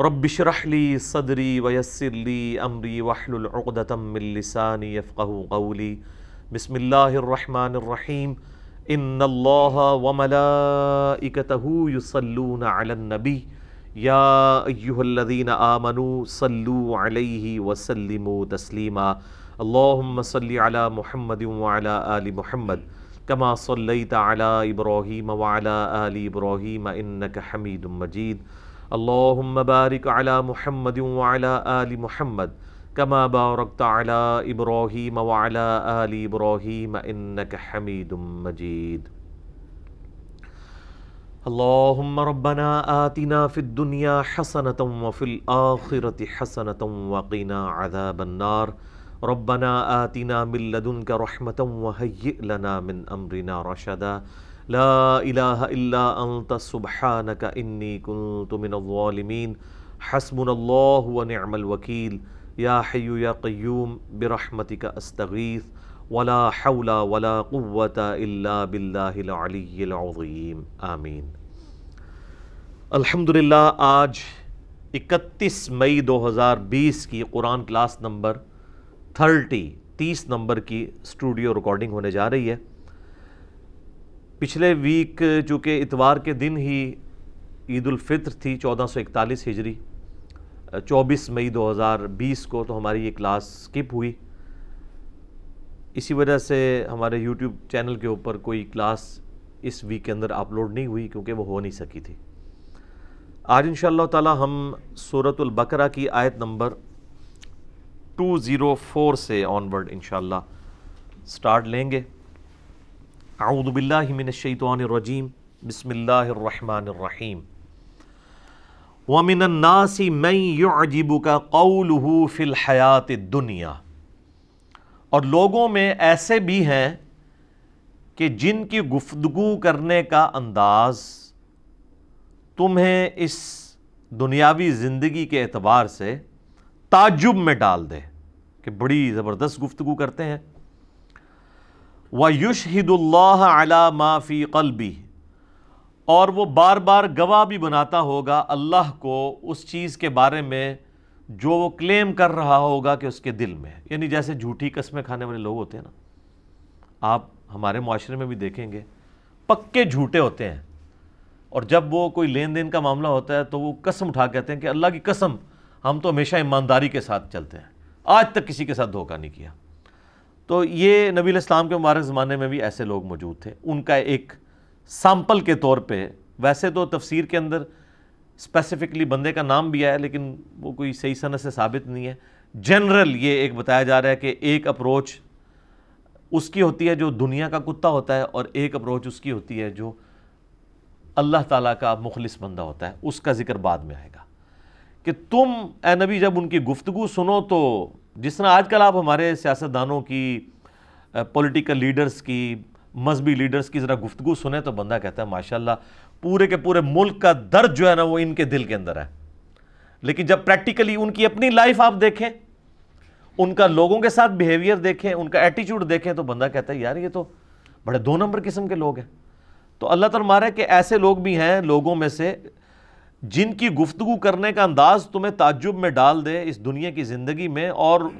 रबिशरहली सदरी वयसरली अमरी वाहलतमिलसानी यफ़ी बसमीम इन वमलाकतहूसलून अलनबी यादीन आमनु सल्लु अलैहि वसल्लिम तस्लीमा अल्लाहुम्म सल्लि अला मुहम्मद वाला आलि मुहम्मद कमा सल्लैत अला इब्राहीम वाला आलि इब्राहीम इन्नक हमीद मजीद اللهم بارك على محمد وعلى آل محمد كما باركت على إبراهيم وعلى آل إبراهيم إنك حميد مجيد اللهم ربنا آتنا في الدنيا حسنة وفي الآخرة حسنة وقنا عذاب النار ربنا آتنا من لدنك رحمة وهيئ لنا من أمرنا رشدا ला इलाहा इल्ला अंत सुबहानक इन्नी कुंतु मिनज़्ज़ालिमीन हस्बुनल्लाहु व निअमल वकील या हय्यु या क़य्यूम बिरहमतिक अस्तगीफ़ वला हौला वला क़ुव्वत इल्ला बिल्लाहिल अलिय्यिल अज़ीम आमीन अल्हम्दुलिल्लाह आज 31 मई 2020 की कुरान क्लास नंबर 30 30 नंबर की स्टूडियो रिकॉर्डिंग होने जा रही है पिछले वीक चूँकि इतवार के दिन ही ईद फ़ित्र थी 1441 हिजरी 24 मई 2020 को तो हमारी ये क्लास स्किप हुई इसी वजह से हमारे यूट्यूब चैनल के ऊपर कोई क्लास इस वीक के अंदर अपलोड नहीं हुई क्योंकि वो हो नहीं सकी थी आज इन ताला हम सूरतुल बकरा की आयत नंबर 204 से ऑनवर्ड इन स्टार्ट लेंगे आउदबिल्लिमिनशैतरजीम बसमीम वमिनन्नासी मई युजिबू का कौल फ़िल हयात दुनिया और लोगों में ऐसे भी हैं कि जिनकी गुफ्तगु करने का अंदाज़ तुम्हें इस दुनियावी ज़िंदगी के अतबार से ताजुब में डाल दे कि बड़ी ज़बरदस्त गुफ्तु करते हैं व युशहिदुल्लाह अला माफ़ी कलबी और वो बार बार गवाह भी बनाता होगा अल्लाह को उस चीज़ के बारे में जो वो क्लेम कर रहा होगा कि उसके दिल में यानी जैसे झूठी कस्में खाने वाले लोग होते हैं ना आप हमारे माशरे में भी देखेंगे पक्के झूठे होते हैं और जब वो कोई लेन देन का मामला होता है तो वो कसम उठा कहते हैं कि अल्लाह की कसम हम तो हमेशा ईमानदारी के साथ चलते हैं आज तक किसी के साथ धोखा नहीं किया तो ये नबी इस्लाम के मुबारक ज़माने में भी ऐसे लोग मौजूद थे उनका एक सैम्पल के तौर पे वैसे तो तफसीर के अंदर स्पेसिफिकली बंदे का नाम भी आया लेकिन वो कोई सही सनत से साबित नहीं है जनरल ये एक बताया जा रहा है कि एक अप्रोच उसकी होती है जो दुनिया का कुत्ता होता है और एक अप्रोच उसकी होती है जो अल्लाह ताला का मुखलिस बंदा होता है उसका जिक्र बाद में आएगा कि तुम ए नबी जब उनकी गुफ्तु सुनो तो जिस तरह आजकल आप हमारे सियासतदानों की पॉलिटिकल लीडर्स की मजहबी लीडर्स की ज़रा गुफ्तु सुने तो बंदा कहता है माशाल्लाह पूरे के पूरे मुल्क का दर्द जो है ना वो इनके दिल के अंदर है लेकिन जब प्रैक्टिकली उनकी अपनी लाइफ आप देखें उनका लोगों के साथ बिहेवियर देखें उनका एटीट्यूड देखें तो बंदा कहता है यार ये तो बड़े दो नंबर किस्म के लोग हैं तो अल्लाह तर मारा है कि ऐसे लोग भी हैं लोगों में से जिनकी गुफ्तु करने का अंदाज़ तुम्हें ताजुब में डाल दे इस दुनिया की ज़िंदगी में और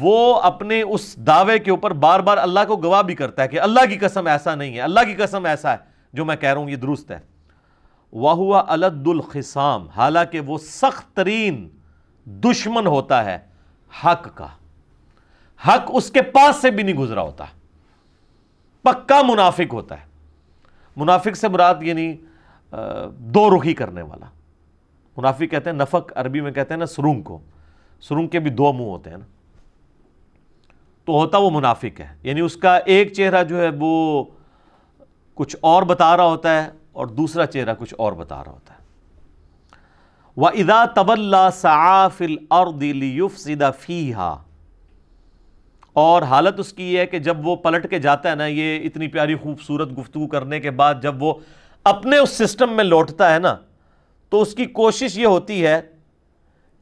वो अपने उस दावे के ऊपर बार बार अल्लाह को गवाह भी करता है कि अल्लाह की कसम ऐसा नहीं है अल्लाह की कसम ऐसा है जो मैं कह रहा हूँ ये दुरुस्त है वाह हुआ अलदुल्खसाम हालांकि वो सख्त तरीन दुश्मन होता है हक का हक उसके पास से भी नहीं गुजरा होता पक्का मुनाफिक होता है मुनाफिक से मुराद ये नहीं दो रुखी करने वाला मुनाफी कहते हैं नफक अरबी में कहते हैं ना सुरुंग को सुरुंग के भी दो मुंह होते हैं ना तो होता वो मुनाफिक है यानी उसका एक चेहरा जो है वो कुछ और बता रहा होता है और दूसरा चेहरा कुछ और बता रहा होता है व इदा तबल्ला साफिल और दिलीफ़ीदा फ़ीहा और हालत उसकी ये है कि जब वो पलट के जाता है ना ये इतनी प्यारी खूबसूरत गुफ्तु करने के बाद जब वो अपने उस सिस्टम में लौटता है ना तो उसकी कोशिश ये होती है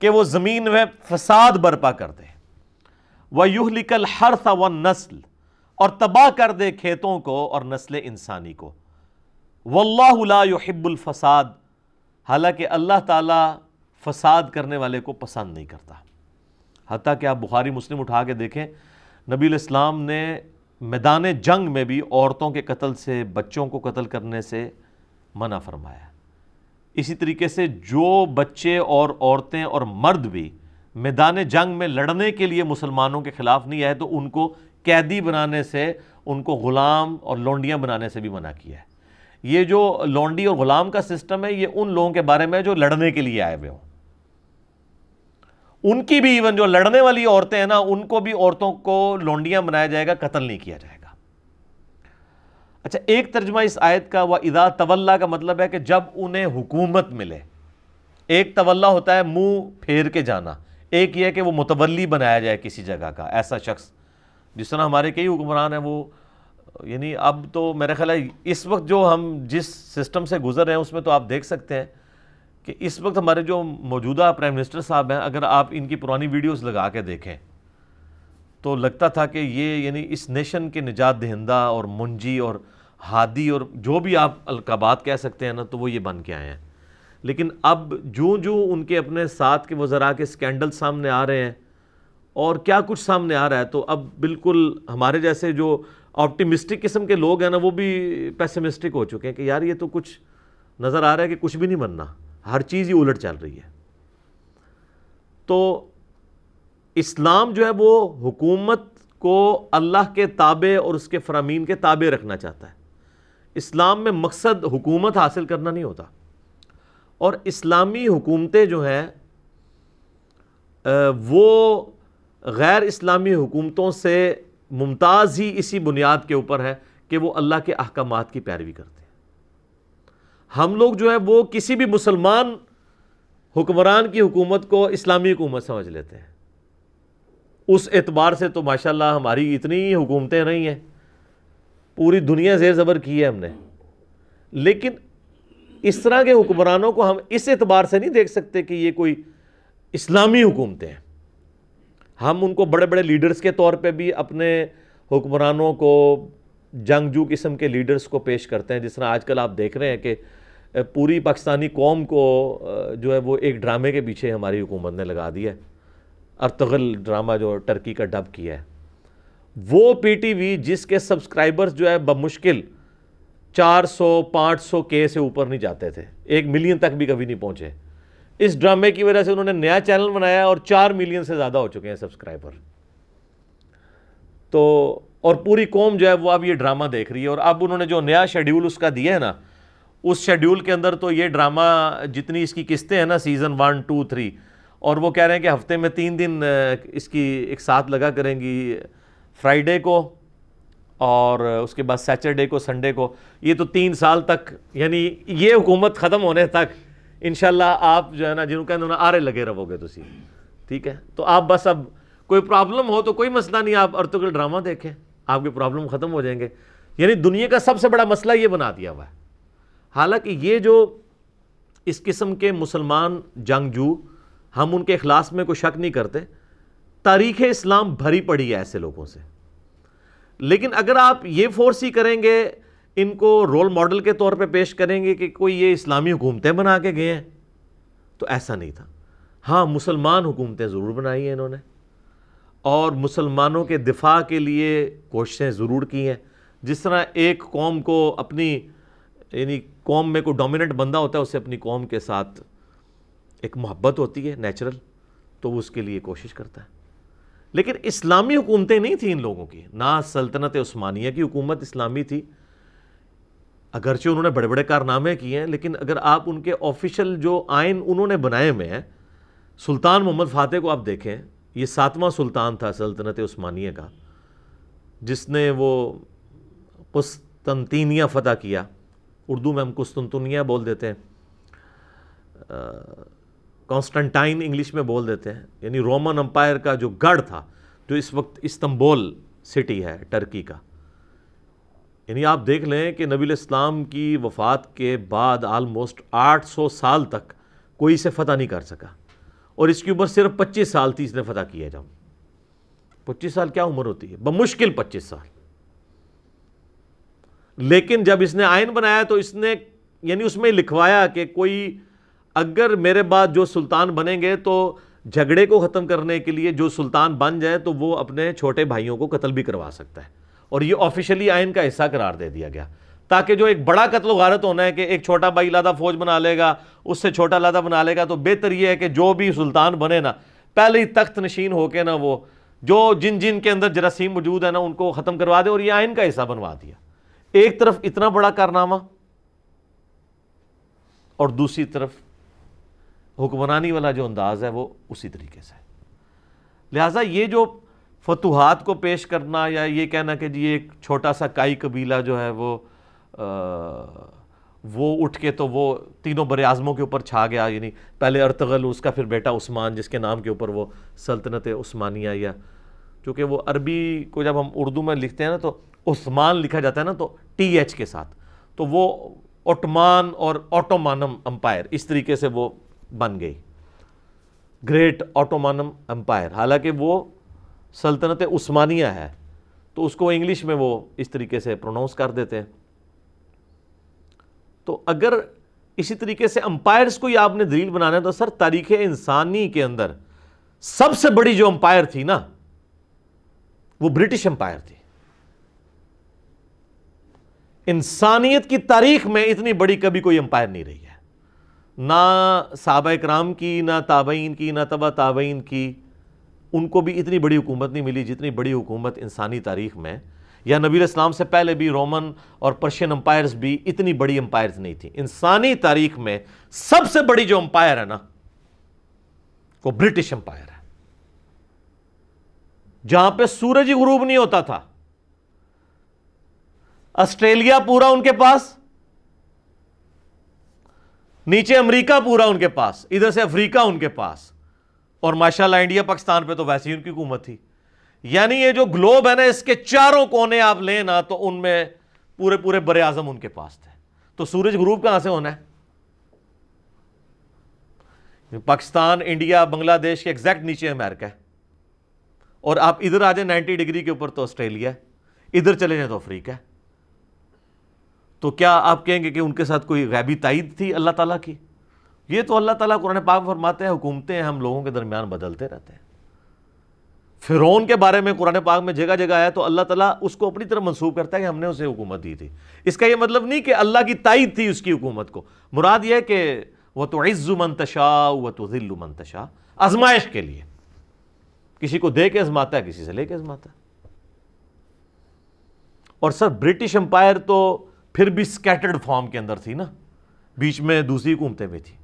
कि वो ज़मीन में फसाद बर्पा कर दे व वह हर था व नस्ल और तबाह कर दे खेतों को और नस्ल इंसानी को वल्लाबुलफसाद हालांकि अल्लाह ताला फसाद करने वाले को पसंद नहीं करता हती कि आप बुखारी मुस्लिम उठा के देखें नबी इस्लाम ने मैदान जंग में भी औरतों के कत्ल से बच्चों को कत्ल करने से मना फरमाया इसी तरीके से जो बच्चे और औरतें और मर्द भी मैदान जंग में लड़ने के लिए मुसलमानों के ख़िलाफ़ नहीं आए तो उनको कैदी बनाने से उनको ग़ुलाम और लौंडियाँ बनाने से भी मना किया है ये जो लौंडी और ग़ुलाम का सिस्टम है ये उन लोगों के बारे में जो लड़ने के लिए आए हुए हों उनकी भी इवन जो लड़ने वाली औरतें हैं ना उनको भी औरतों को लौंडियाँ बनाया जाएगा कत्ल नहीं किया जाएगा अच्छा एक तर्जमा इस आयत का व इदा तवल्ला का मतलब है कि जब उन्हें हुकूमत मिले एक तवल्ला होता है मुंह फेर के जाना एक ये कि वो मुतवली बनाया जाए किसी जगह का ऐसा शख्स जिस तरह हमारे कई हुक्मरान हैं वो यानी अब तो मेरा ख्याल है इस वक्त जो हम जिस सिस्टम से गुजर रहे हैं उसमें तो आप देख सकते हैं कि इस वक्त हमारे जो मौजूदा प्राइम मिनिस्टर साहब हैं अगर आप इनकी पुरानी वीडियोस लगा के देखें तो लगता था कि ये यानी इस नेशन के निजात दहिंदा और मुंजी और हादी और जो भी आप अलकाबात कह सकते हैं ना तो वो ये बन के आए हैं लेकिन अब जो जो उनके अपने साथ के वज़रा के स्कैंडल सामने आ रहे हैं और क्या कुछ सामने आ रहा है तो अब बिल्कुल हमारे जैसे जो ऑप्टिमिस्टिक किस्म के लोग हैं ना वो भी पैसमिस्टिक हो चुके हैं कि यार ये तो कुछ नज़र आ रहा है कि कुछ भी नहीं बनना हर चीज़ ही उलट चल रही है तो इस्लाम जो है वो हुकूमत को अल्लाह के ताबे और उसके फरामीन के ताबे रखना चाहता है इस्लाम में मकसद हुकूमत हासिल करना नहीं होता और इस्लामी हुकूमतें जो हैं वो गैर इस्लामी हुकूमतों से मुमताज़ ही इसी बुनियाद के ऊपर है कि वो अल्लाह के अहकाम की पैरवी करते हैं हम लोग जो है वो किसी भी मुसलमान हुक्मरान की हुकूमत को इस्लामी हुकूमत समझ लेते हैं उस एतबार से तो माशाल्लाह हमारी इतनी हुकूमतें रही हैं पूरी दुनिया जेर ज़बर की है हमने लेकिन इस तरह के हुक्मरानों को हम इस एतबार से नहीं देख सकते कि ये कोई इस्लामी हुकूमतें हैं हम उनको बड़े बड़े लीडर्स के तौर पे भी अपने हुक्मरानों को जंगजू किस्म के लीडर्स को पेश करते हैं जिस तरह कल आप देख रहे हैं कि पूरी पाकिस्तानी कौम को जो है वो एक ड्रामे के पीछे हमारी हुकूमत ने लगा दिया है अर्तगल ड्रामा जो टर्की का डब किया है वो पीटीवी जिसके सब्सक्राइबर्स जो है बमुश्किल 400 500 के से ऊपर नहीं जाते थे एक मिलियन तक भी कभी नहीं पहुंचे इस ड्रामे की वजह से उन्होंने नया चैनल बनाया और चार मिलियन से ज़्यादा हो चुके हैं सब्सक्राइबर तो और पूरी कौम जो है वो अब ये ड्रामा देख रही है और अब उन्होंने जो नया शेड्यूल उसका दिया है ना उस शेड्यूल के अंदर तो ये ड्रामा जितनी इसकी किस्तें हैं ना सीज़न वन टू थ्री और वो कह रहे हैं कि हफ्ते में तीन दिन इसकी एक साथ लगा करेंगी फ्राइडे को और उसके बाद सैटरडे को संडे को ये तो तीन साल तक यानी ये हुकूमत ख़त्म होने तक इन आप जो है ना जिन्होंने कहते हैं आरे लगे रहोगे तुम तो ठीक है तो आप बस अब कोई प्रॉब्लम हो तो कोई मसला नहीं आप अर्तुगल ड्रामा देखें आपकी प्रॉब्लम ख़त्म हो जाएंगे यानी दुनिया का सबसे बड़ा मसला ये बना दिया हुआ है हालांकि ये जो इस किस्म के मुसलमान जंगजू हम उनके अखलास में कोई शक नहीं करते तारीख़ इस्लाम भरी पड़ी है ऐसे लोगों से लेकिन अगर आप ये फोर्स ही करेंगे इनको रोल मॉडल के तौर पे पेश करेंगे कि कोई ये इस्लामी हुकूमतें बना के गए हैं तो ऐसा नहीं था हाँ मुसलमान हुकूमतें ज़रूर बनाई हैं इन्होंने और मुसलमानों के दिफा के लिए कोशिशें ज़रूर की हैं जिस तरह एक कौम को अपनी यानी कौम में कोई डोमिनेंट बंदा होता है उसे अपनी कौम के साथ एक मोहब्बत होती है नेचुरल तो वो उसके लिए कोशिश करता है लेकिन इस्लामी हुकूमतें नहीं थी इन लोगों की ना सल्तनत उस्मानिया की हुकूमत इस्लामी थी अगरचे उन्होंने बड़े बड़े कारनामे किए हैं लेकिन अगर आप उनके ऑफिशियल जो आयन उन्होंने बनाए हुए हैं सुल्तान मोहम्मद फ़ातह को आप देखें ये सातवां सुल्तान था सल्तनत उस्मानिया का जिसने वो कुस्तनतीनिया फ़तह किया उर्दू में हम कुस्तनतनिया बोल देते हैं कॉन्स्टेंटाइन इंग्लिश में बोल देते हैं यानी रोमन अम्पायर का जो गढ़ था जो इस वक्त इस्तंबोल सिटी है टर्की का यानी आप देख लें कि नबी इस्लाम की वफ़ात के बाद आलमोस्ट 800 साल तक कोई इसे फ़तह नहीं कर सका और इसकी उम्र सिर्फ 25 साल थी इसने फ़तह किया जब 25 साल क्या उम्र होती है बमुश्किल 25 साल लेकिन जब इसने आयन बनाया तो इसने यानी उसमें लिखवाया कि कोई अगर मेरे बाद जो सुल्तान बनेंगे तो झगड़े को ख़त्म करने के लिए जो सुल्तान बन जाए तो वो अपने छोटे भाइयों को कत्ल भी करवा सकता है और ये ऑफिशियली आयन का हिस्सा करार दे दिया गया ताकि जो एक बड़ा कत्ल गारत होना है कि एक छोटा भाई लादा फौज बना लेगा उससे छोटा लादा बना लेगा तो बेहतर यह है कि जो भी सुल्तान बने ना पहले ही तख्त नशीन होके ना वो जो जिन जिन के अंदर जरासीम मौजूद है ना उनको ख़त्म करवा दे और ये आयन का हिस्सा बनवा दिया एक तरफ इतना बड़ा कारनामा और दूसरी तरफ हुक्मरानी वाला जो अंदाज़ है वो उसी तरीके से लिहाजा ये जो फतूहत को पेश करना या ये कहना कि जी एक छोटा सा काई कबीला जो है वो आ, वो उठ के तो वो तीनों बर आज़मों के ऊपर छा गया यानी पहले अर्तगल उसका फिर बेटा उस्मान जिसके नाम के ऊपर वो सल्तनत उस्मानिया या चूँकि वो अरबी को जब हम उर्दू में लिखते हैं ना तो उस्मान लिखा जाता है ना तो टी एच के साथ तो वो ओटमान और ऑटोमानम अम्पायर इस तरीके से वो बन गई ग्रेट ऑटोमानम एम्पायर हालांकि वो सल्तनत उस्मानिया है तो उसको इंग्लिश में वो इस तरीके से प्रोनाउंस कर देते हैं तो अगर इसी तरीके से अंपायर्स को ही आपने दलील बनाना है तो सर तारीख इंसानी के अंदर सबसे बड़ी जो अंपायर थी ना वो ब्रिटिश अंपायर थी इंसानियत की तारीख में इतनी बड़ी कभी कोई अंपायर नहीं रही है ना साहब कराम की ना ताबइन की ना तबा ताबइन की उनको भी इतनी बड़ी हुकूमत नहीं मिली जितनी बड़ी हुकूमत इंसानी तारीख में या नबी इस्लाम से पहले भी रोमन और पर्शियन अम्पायर्स भी इतनी बड़ी अम्पायर्स नहीं थी इंसानी तारीख में सबसे बड़ी जो अम्पायर है ना वो ब्रिटिश अम्पायर है जहां पे सूरज ही गुरूब नहीं होता था ऑस्ट्रेलिया पूरा उनके पास नीचे अमेरिका पूरा उनके पास इधर से अफ्रीका उनके पास और माशाल्लाह इंडिया पाकिस्तान पे तो वैसे ही उनकी हुकूमत थी यानी ये जो ग्लोब है ना इसके चारों कोने आप लें ना तो उनमें पूरे पूरे बड़े आजम उनके पास थे तो सूरज ग्रुप कहां से होना है पाकिस्तान इंडिया बांग्लादेश के एग्जैक्ट नीचे अमेरिका है और आप इधर आ जाए नाइन्टी डिग्री के ऊपर तो ऑस्ट्रेलिया इधर चले जाए तो अफ्रीका है तो क्या आप कहेंगे कि उनके साथ कोई गैबी तइद थी अल्लाह ताला की ये तो अल्लाह ताला कुरान पाक फरमाते हैं हुकूमतें हम लोगों के दरमियान बदलते रहते हैं फ़िरौन के बारे में कुरान पाक में जगह जगह आया तो अल्लाह ताला उसको अपनी तरफ मंसूब करता है कि हमने उसे हुकूमत दी थी इसका ये मतलब नहीं कि अल्लाह की तइद थी उसकी हुकूमत को मुराद यह कि वह तो इज़्ज़ु व तो ज़िल्लु मनतशा आजमाइश के लिए किसी को दे के आजमाता है किसी से ले के आजमाता है और सर ब्रिटिश एम्पायर तो फिर भी स्कैटर्ड फॉर्म के अंदर थी ना बीच में दूसरी घूमते हुए थी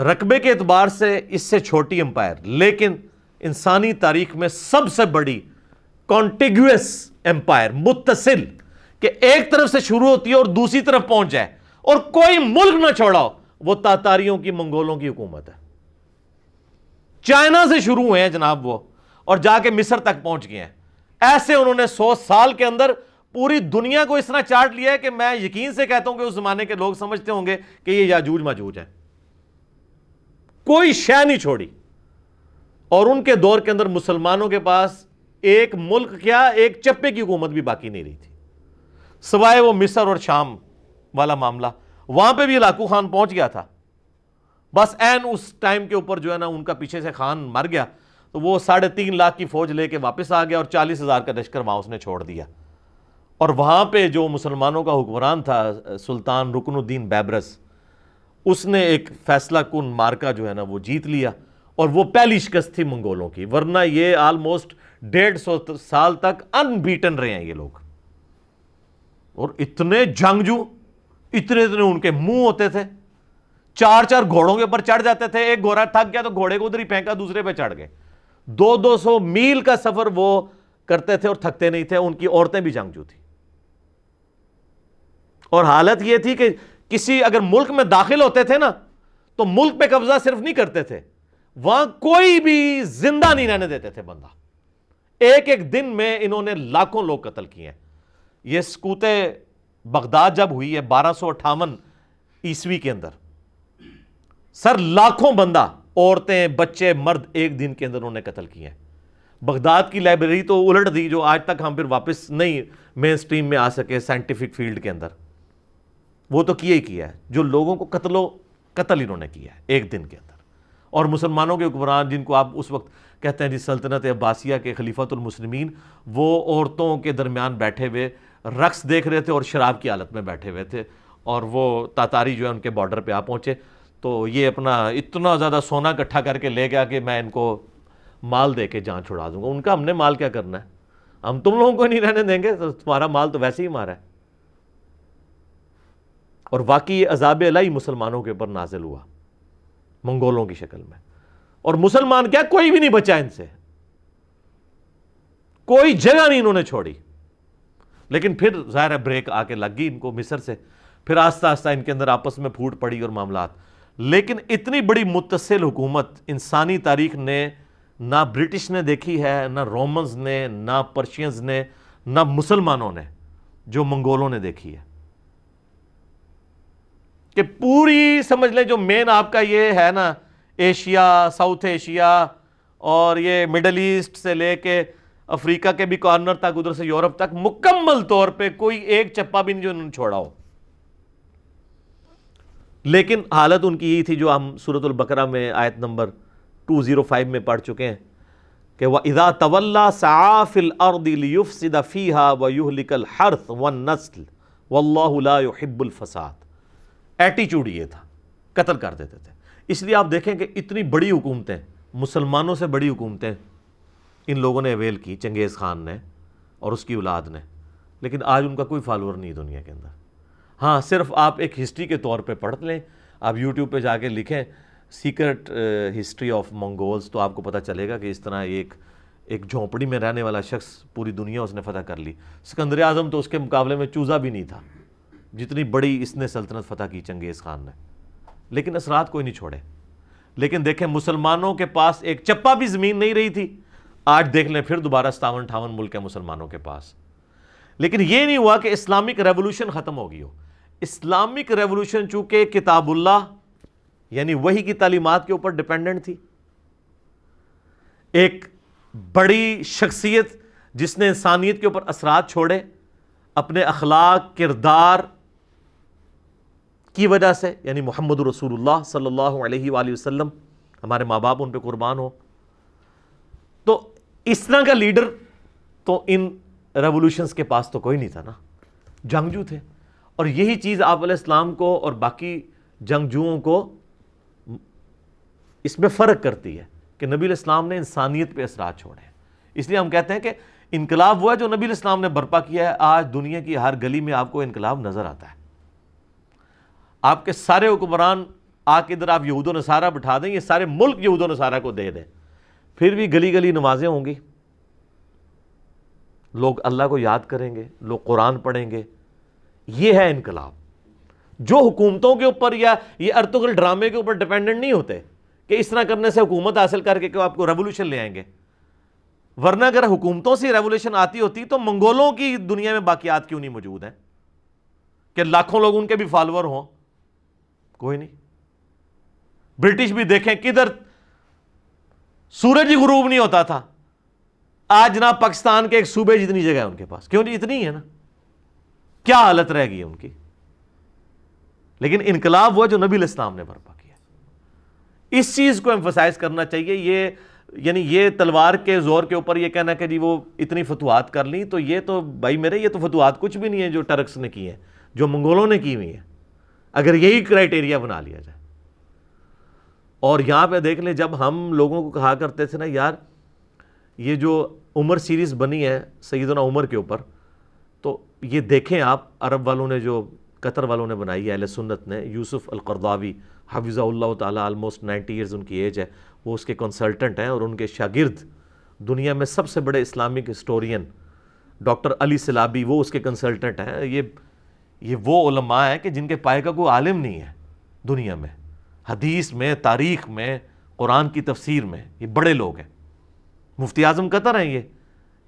रकबे के एतबार से इससे छोटी एम्पायर लेकिन इंसानी तारीख में सबसे बड़ी कॉन्टिग्यूस एम्पायर मुतसिल कि एक तरफ से शुरू होती है और दूसरी तरफ पहुंच जाए और कोई मुल्क ना छोड़ाओ वो तातारियों की मंगोलों की हुकूमत है चाइना से शुरू हुए हैं जनाब वो और जाके मिस्र तक पहुंच गए हैं ऐसे उन्होंने सौ साल के अंदर पूरी दुनिया को इतना चार्ट लिया है कि मैं यकीन से कहता हूं कि उस जमाने के लोग समझते होंगे कि ये याजूज माजूज है कोई शह नहीं छोड़ी और उनके दौर के अंदर मुसलमानों के पास एक मुल्क क्या एक चप्पे की हुकूमत भी बाकी नहीं रही थी सवाए वो मिसर और शाम वाला मामला वहां पे भी लाकू खान पहुंच गया था बस एन उस टाइम के ऊपर जो है ना उनका पीछे से खान मर गया तो वो साढ़े तीन लाख की फौज लेके वापस आ गया और चालीस हजार का लश्कर वहां उसने छोड़ दिया और वहाँ पे जो मुसलमानों का हुक्मरान था सुल्तान रुकनुद्दीन बैबरस उसने एक फैसला कन मार्का जो है ना वो जीत लिया और वो पहली शिकस्त थी मंगोलों की वरना ये आलमोस्ट डेढ़ सौ साल तक अनबीटन रहे हैं ये लोग और इतने जंगजू इतने इतने उनके मुंह होते थे चार चार घोड़ों के ऊपर चढ़ जाते थे एक घोड़ा थक गया तो घोड़े को उधर ही फेंका दूसरे पे चढ़ गए दो दो सौ मील का सफर वो करते थे और थकते नहीं थे उनकी औरतें भी जंगजू थी और हालत यह थी कि किसी अगर मुल्क में दाखिल होते थे ना तो मुल्क पर कब्जा सिर्फ नहीं करते थे वहां कोई भी जिंदा नहीं रहने देते थे बंदा एक एक दिन में इन्होंने लाखों लोग कत्ल किए हैं ये सकूत बगदाद जब हुई है बारह सौ अट्ठावन ईस्वी के अंदर सर लाखों बंदा औरतें बच्चे मर्द एक दिन के अंदर उन्होंने कत्ल किए हैं बगदाद की लाइब्रेरी तो उलट दी जो आज तक हम फिर वापस नहीं मेन स्ट्रीम में आ सके साइंटिफिक फील्ड के अंदर वो तो किया ही किया है जो लोगों को कत्लो कत्ल इन्होंने किया है एक दिन के अंदर और मुसलमानों के हुक्मरान जिनको आप उस वक्त कहते हैं जी सल्तनत अब्बासिया के खलीफतमसलमिन वो औरतों के दरमियान बैठे हुए रक्स देख रहे थे और शराब की हालत में बैठे हुए थे और वो तातारी जो है उनके बॉर्डर पर आ पहुँचे तो ये अपना इतना ज़्यादा सोना इकट्ठा करके ले गया कि मैं इनको माल दे के जहाँ छुड़ा दूँगा उनका हमने माल क्या करना है हम तुम लोगों को नहीं रहने देंगे तो तुम्हारा माल तो वैसे ही मारा है और वाकई अजाब अलाई मुसलमानों के ऊपर नाजिल हुआ मंगोलों की शक्ल में और मुसलमान क्या कोई भी नहीं बचा इनसे कोई जगह नहीं इन्होंने छोड़ी लेकिन फिर ज़ाहिर है ब्रेक आके लग गई इनको मिसर से फिर आस्ता आस्ता इनके अंदर आपस में फूट पड़ी और मामला लेकिन इतनी बड़ी मुतसिल हुकूमत इंसानी तारीख ने ना ब्रिटिश ने देखी है ना रोमन्स ने ना पर्शियंस ने ना मुसलमानों ने जो मंगोलों ने देखी है कि पूरी समझ लें जो मेन आपका ये है ना एशिया साउथ एशिया और ये मिडल ईस्ट से लेके अफ्रीका के भी कॉर्नर तक उधर से यूरोप तक मुकम्मल तौर पे कोई एक चप्पा भी नहीं जो उन्होंने छोड़ा हो लेकिन हालत उनकी यही थी जो हम सूरत बकरा में आयत नंबर 205 में पढ़ चुके हैं कि वह इदा तवल्ला साफिल युफ सिदा फ़ीहा व युहलिकल हर्थ व नस्ल वल्लाबुल फ़साद एटीट्यूड ये था कत्ल कर देते थे इसलिए आप देखें कि इतनी बड़ी हुकूमतें मुसलमानों से बड़ी हुकूमतें इन लोगों ने अवेल की चंगेज़ खान ने और उसकी औलाद ने लेकिन आज उनका कोई फॉलोअर नहीं दुनिया के अंदर हाँ सिर्फ आप एक हिस्ट्री के तौर पे पढ़ लें आप यूट्यूब पे जाके लिखें सीक्रेट हिस्ट्री ऑफ मंगोल्स तो आपको पता चलेगा कि इस तरह एक एक झोंपड़ी में रहने वाला शख्स पूरी दुनिया उसने फतह कर ली सिकंदर आज़म तो उसके मुकाबले में चूज़ा भी नहीं था जितनी बड़ी इसने सल्तनत फतह की चंगेज़ खान ने लेकिन असरात कोई नहीं छोड़े लेकिन देखें मुसलमानों के पास एक चप्पा भी ज़मीन नहीं रही थी आज देख लें फिर दोबारा सतावन अठावन मुल्क है मुसलमानों के पास लेकिन ये नहीं हुआ कि इस्लामिक रेवोल्यूशन ख़त्म हो गई हो इस्लामिक रेवोल्यूशन चूँकि किताबुल्ला यानी वही की तालीमत के ऊपर डिपेंडेंट थी एक बड़ी शख्सियत जिसने इंसानियत के ऊपर असरात छोड़े अपने अखलाक किरदार की वजह से यानी मोहम्मद रसूलुल्लाह सल्लल्लाहु अलैहि वसल्लम हमारे माँ बाप उन पर कुर्बान हो तो इस तरह का लीडर तो इन रेवोल्यूशंस के पास तो कोई नहीं था ना जंगजू थे और यही चीज़ आप इस्लाम को और बाकी जंगजुओं को इसमें फ़र्क करती है कि नबी इस्लाम ने इंसानियत पे असरा छोड़े इसलिए हम कहते हैं कि इनकलाब वो है जो नबी इस्लाम ने बर्पा किया है आज दुनिया की हर गली में आपको इनकलाब नज़र आता है आपके सारे हुक्मरान आके इधर आप यहूद नसारा बिठा दें ये सारे मुल्क यहूद नसारा को दे दें फिर भी गली गली नमाजें होंगी लोग अल्लाह को याद करेंगे लोग कुरान पढ़ेंगे ये है इनकलाब जो हुकूमतों के ऊपर या ये अर्तुगल ड्रामे के ऊपर डिपेंडेंट नहीं होते कि इस तरह करने से हुकूमत हासिल करके क्यों आपको रेवोल्यूशन ले आएंगे वरना अगर हुकूमतों से रेवोल्यूशन आती होती तो मंगोलों की दुनिया में बाकियात क्यों नहीं मौजूद हैं कि लाखों लोग उनके भी फॉलोअर हों कोई नहीं ब्रिटिश भी देखें किधर सूरज ही गुरूब नहीं होता था आज ना पाकिस्तान के एक सूबे जितनी जगह है उनके पास क्यों जी इतनी ही है ना क्या हालत रह गई है उनकी लेकिन इनकलाब हुआ जो नबी इस्लाम ने बर्पा किया इस चीज़ को एम्फोसाइज करना चाहिए ये यानी ये तलवार के जोर के ऊपर ये कहना कि जी वो इतनी फतवाहत कर ली तो ये तो भाई मेरे ये तो फतवाहत कुछ भी नहीं है जो टर्क्स ने की है जो मंगोलों ने की हुई है अगर यही क्राइटेरिया बना लिया जाए और यहाँ पे देख लें जब हम लोगों को कहा करते थे ना यार ये जो उमर सीरीज़ बनी है सईदना उमर के ऊपर तो ये देखें आप अरब वालों ने जो कतर वालों ने बनाई है अल सुन्नत ने यूसुफ़ अलकरदावी हाफिज़ाल्ला ताली आलमोस्ट नाइन्टी ईयर्स उनकी एज है वो उसके कंसल्टेंट हैं और उनके शागिर्द दुनिया में सबसे बड़े Islamic historian doctor Ali Sallabi वो उसके कंसल्टेंट हैं ये ये वो उलमा है कि जिनके पाए का कोई आलिम नहीं है दुनिया में हदीस में तारीख में कुरान की तफसीर में ये बड़े लोग हैं मुफ्ती आजम कतर हैं ये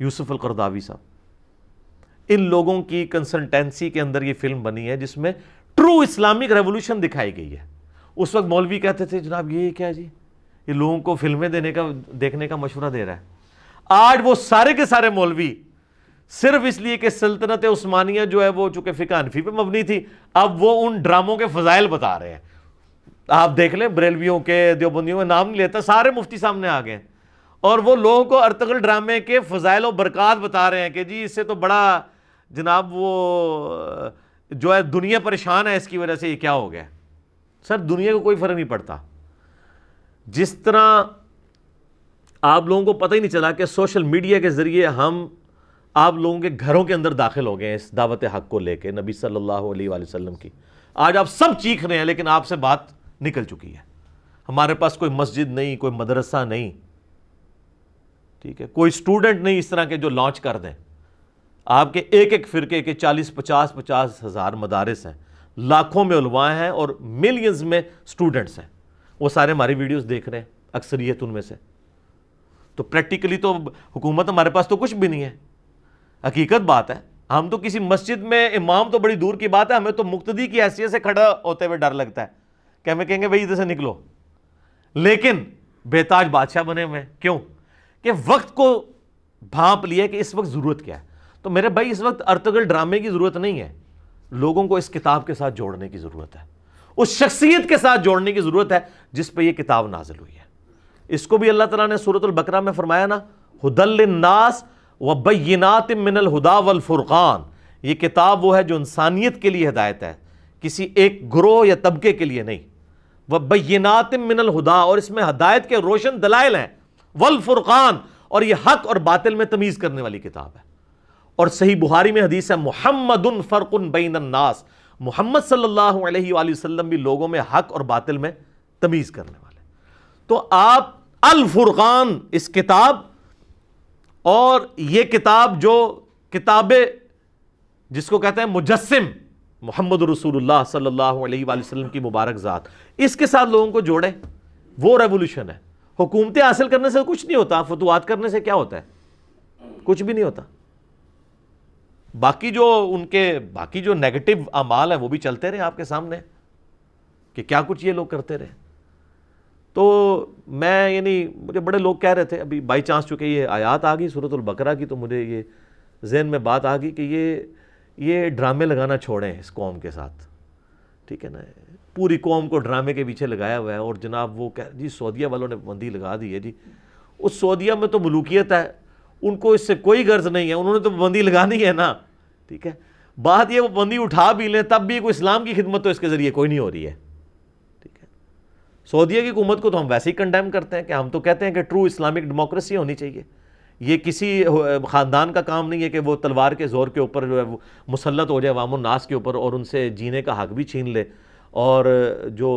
यूसुफ अलकरदावी साहब इन लोगों की कंसल्टेंसी के अंदर ये फिल्म बनी है जिसमें ट्रू इस्लामिक रेवोल्यूशन दिखाई गई है उस वक्त मौलवी कहते थे जनाब ये क्या जी ये लोगों को फिल्में देने का देखने का मशवरा दे रहा है आज वो सारे के सारे मौलवी सिर्फ इसलिए कि सल्तनत उस्मानिया जो है वो चूँकि फ़िका हनफी पर मबनी थी अब वो उन ड्रामों के फ़जाइल बता रहे हैं आप देख लें बरेलवियों के देवबंदियों के नाम नहीं लेता सारे मुफ्ती सामने आ गए और वो लोगों को अर्तगल ड्रामे के फ़जाइल और बरक़ात बता रहे हैं कि जी इससे तो बड़ा जनाब वो जो है दुनिया परेशान है इसकी वजह से ये क्या हो गया सर दुनिया को कोई फ़र्क नहीं पड़ता जिस तरह आप लोगों को पता ही नहीं चला कि सोशल मीडिया के ज़रिए हम आप लोगों के घरों के अंदर दाखिल हो गए इस दावत हक को लेकर नबी सल्लल्लाहु अलैहि वसल्लम की आज आप सब चीख रहे हैं लेकिन आपसे बात निकल चुकी है हमारे पास कोई मस्जिद नहीं कोई मदरसा नहीं ठीक है कोई स्टूडेंट नहीं इस तरह के जो लॉन्च कर दें आपके एक एक फ़िरके के चालीस पचास पचास हज़ार मदारस हैं लाखों में उलवाएँ हैं और मिलियंस में स्टूडेंट्स हैं वो सारे हमारी वीडियोस देख रहे हैं अक्सरियत उनमें से तो प्रैक्टिकली तो हुकूमत हमारे पास तो कुछ भी नहीं है हकीकत बात है हम तो किसी मस्जिद में इमाम तो बड़ी दूर की बात है हमें तो मुक्तदी की हैसियत से खड़ा होते हुए डर लगता है कि हमें कहेंगे भाई इधर से निकलो लेकिन बेताज बादशाह बने हुए हैं क्यों कि वक्त को भाप लिया कि इस वक्त ज़रूरत क्या है तो मेरे भाई इस वक्त अर्तगल ड्रामे की ज़रूरत नहीं है लोगों को इस किताब के साथ जोड़ने की ज़रूरत है उस शख्सियत के साथ जोड़ने की ज़रूरत है जिस पर यह किताब नाजिल हुई है इसको भी अल्लाह तला ने सूरत बकरा में फरमाया ना हदल नास वबैनात मिनल हुदा वलफ़ुरक़ान ये किताब वो है जो इंसानियत के लिए हदायत है किसी एक ग्रोह या तबके के लिए नहीं वबैनात मिनल हुदा और इसमें हदायत के रोशन दलाइल हैं वल वलफ़ुरक़ान और ये हक और बातिल में तमीज़ करने वाली किताब है और सही बुहारी में हदीस है मोहम्मद फ़र्क़न बैनन्नास मोहम्मद सल्लल्लाहु अलैहि वसल्लम भी लोगों में हक और बातिल में तमीज़ करने वाले तो आप अलफुरक़ान इस किताब और ये किताब जो किताब जिसको कहते हैं मुजस्म मोहम्मद रसूल सल्लल्लाहु अलैहि वसल्लम की मुबारक ज़ात इसके साथ लोगों को जोड़े वो रेवोल्यूशन है हुकूमतें हासिल करने से कुछ नहीं होता फतवात करने से क्या होता है कुछ भी नहीं होता बाकी जो उनके बाकी जो नेगेटिव अमाल हैं वो भी चलते रहे आपके सामने कि क्या कुछ ये लोग करते रहे तो मैं यानी मुझे बड़े लोग कह रहे थे अभी बाई चांस चूँकि ये आयात आ गई सूरत बकरा की तो मुझे ये जहन में बात आ गई कि ये ये ड्रामे लगाना छोड़ें इस कौम के साथ ठीक है ना पूरी कौम को ड्रामे के पीछे लगाया हुआ है और जनाब वो कह जी सऊदिया वालों ने पाबंदी लगा दी है जी उस सऊदिया में तो मलूकियत है उनको इससे कोई गर्ज नहीं है उन्होंने तो पाबंदी लगानी है ना ठीक है बात ये वो पाबंदी उठा भी लें तब भी कोई इस्लाम की खिदमत तो इसके ज़रिए कोई नहीं हो रही है सऊदीया की हुकूमत को तो हम वैसे ही कंडेम करते हैं कि हम तो कहते हैं कि ट्रू इस्लामिक डेमोक्रेसी होनी चाहिए ये किसी ख़ानदान का काम नहीं है कि वो तलवार के ज़ोर के ऊपर जो है वो मुसलत हो जाए वामनास के ऊपर और उनसे जीने का हक भी छीन ले और जो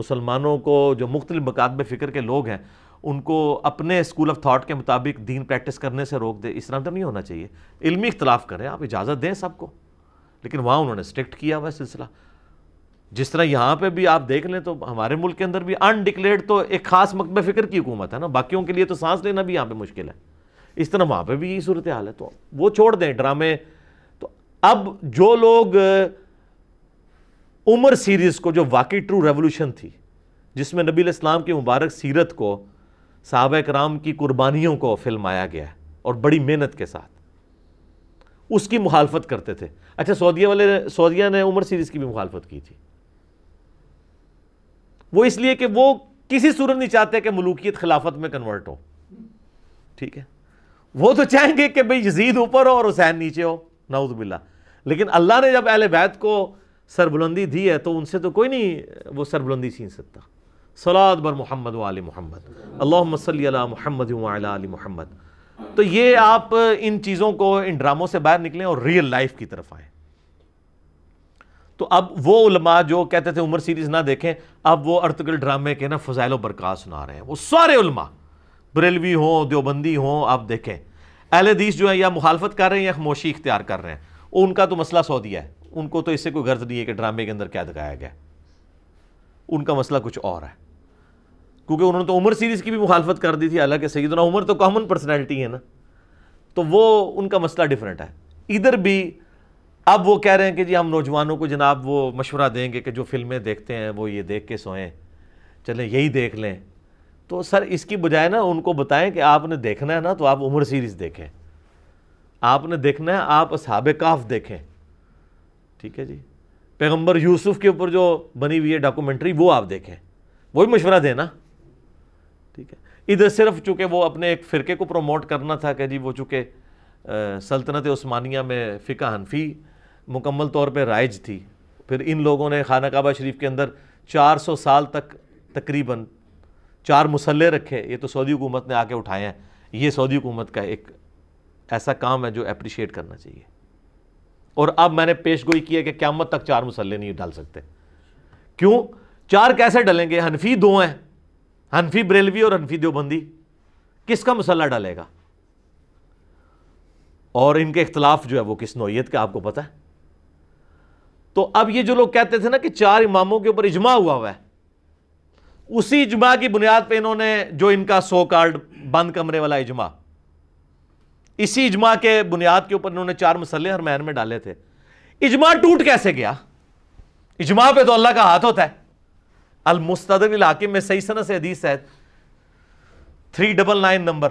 मुसलमानों को जो मुख्तलि में फ़िक्र के लोग हैं उनको अपने स्कूल ऑफ थाट के मुताबिक दीन प्रैक्टिस करने से रोक दे इस तरह तो नहीं होना चाहिए इलमी इख्तलाफ करें आप इजाज़त दें सबको लेकिन वहाँ उन्होंने स्ट्रिक्ट किया हुआ सिलसिला जिस तरह यहाँ पे भी आप देख लें तो हमारे मुल्क के अंदर भी अनडिक्लेयर्ड तो एक खास मकब फिक्र की हुकूमत है ना बाकियों के लिए तो सांस लेना भी यहाँ पे मुश्किल है इस तरह वहाँ पे भी यही सूरत हाल है तो वो छोड़ दें ड्रामे तो अब जो लोग उमर सीरीज़ को जो वाकई ट्रू रेवोल्यूशन थी जिसमें नबी इस्लाम की मुबारक सीरत को साहब कराम की कुर्बानियों को फिल्माया गया है और बड़ी मेहनत के साथ उसकी मुखालफत करते थे अच्छा सऊदिया वाले सऊदिया ने उमर सीरीज़ की भी मुखालफत की थी वो इसलिए कि वो किसी सूरत नहीं चाहते कि मलूकियत खिलाफत में कन्वर्ट हो ठीक है वो तो चाहेंगे कि भाई यजीद ऊपर हो और हुसैन नीचे हो बिल्ला लेकिन अल्लाह ने जब अहल बैत को सरबुलंदी दी है तो उनसे तो कोई नहीं वो सरबुलंदी छीन सकता सलाद बर मोहम्मद वाल मोहम्मद अल्लाह सल महमद मोहम्मद तो ये आप इन चीज़ों को इन ड्रामों से बाहर निकलें और रियल लाइफ की तरफ आएँ तो अब वो उलमा जो कहते थे उमर सीरीज ना देखें अब वो अर्तगल ड्रामे के ना फजाइल बरकत सुना रहे हैं वो सारे उलमा बरेलवी हों देवबंदी हों आप देखें अहलदीस जो है या मुखालफत कर रहे हैं या खामोशी इख्तियार कर रहे हैं उनका तो मसला सौ दिया है उनको तो इससे कोई गर्ज नहीं है कि ड्रामे के अंदर क्या दिखाया गया उनका मसला कुछ और है क्योंकि उन्होंने तो उमर सीरीज़ की भी मुखालफत कर दी थी हालांकि सईदना उमर तो कॉमन पर्सनैलिटी है ना तो वो उनका मसला डिफरेंट है इधर भी अब वो कह रहे हैं कि जी हम नौजवानों को जनाब वो मशवरा देंगे कि जो फिल्में देखते हैं वो ये देख के सोएं चलें यही देख लें तो सर इसकी बजाय ना उनको बताएं कि आपने देखना है ना तो आप उम्र सीरीज़ देखें आपने देखना है आप असाब काफ देखें ठीक है जी पैगम्बर यूसुफ के ऊपर जो बनी हुई है डॉक्यूमेंट्री वो आप देखें वो भी मशवरा देना ठीक है इधर सिर्फ चूँकि वो अपने एक फ़िरके को प्रमोट करना था कि जी वो चूँकि सल्तनत स्मानिया में फ़िका हनफी मुकम्मल तौर पर राइज थी फिर इन लोगों ने खाना काबा शरीफ के अंदर चार सौ साल तक तकरीबन चार मसल रखे ये तो सऊदी हुकूमत ने आके उठाए हैं ये सऊदी हुकूमत का एक ऐसा काम है जो अप्रिशिएट करना चाहिए और अब मैंने पेश गोई की है कि क्यामत तक चार मसल नहीं डाल सकते क्यों चार कैसे डलेंगे हनफी दो हैं हनफी बरेलवी और हनफी देवबंदी किसका मसला डालेगा और इनके इख्तलाफ जो है वो किस नोयत का आपको पता है तो अब ये जो लोग कहते थे ना कि चार इमामों के ऊपर इजमा हुआ हुआ है उसी इजमा की बुनियाद पे इन्होंने जो इनका सो कार्ड बंद कमरे वाला इजमा इसी इजमा के बुनियाद के ऊपर इन्होंने चार मसले हर महन में डाले थे इजमा टूट कैसे गया इजमा पे तो अल्लाह का हाथ होता है अलमुस्तदन इलाके में सही सन से हदीस है थ्री डबल नाइन नंबर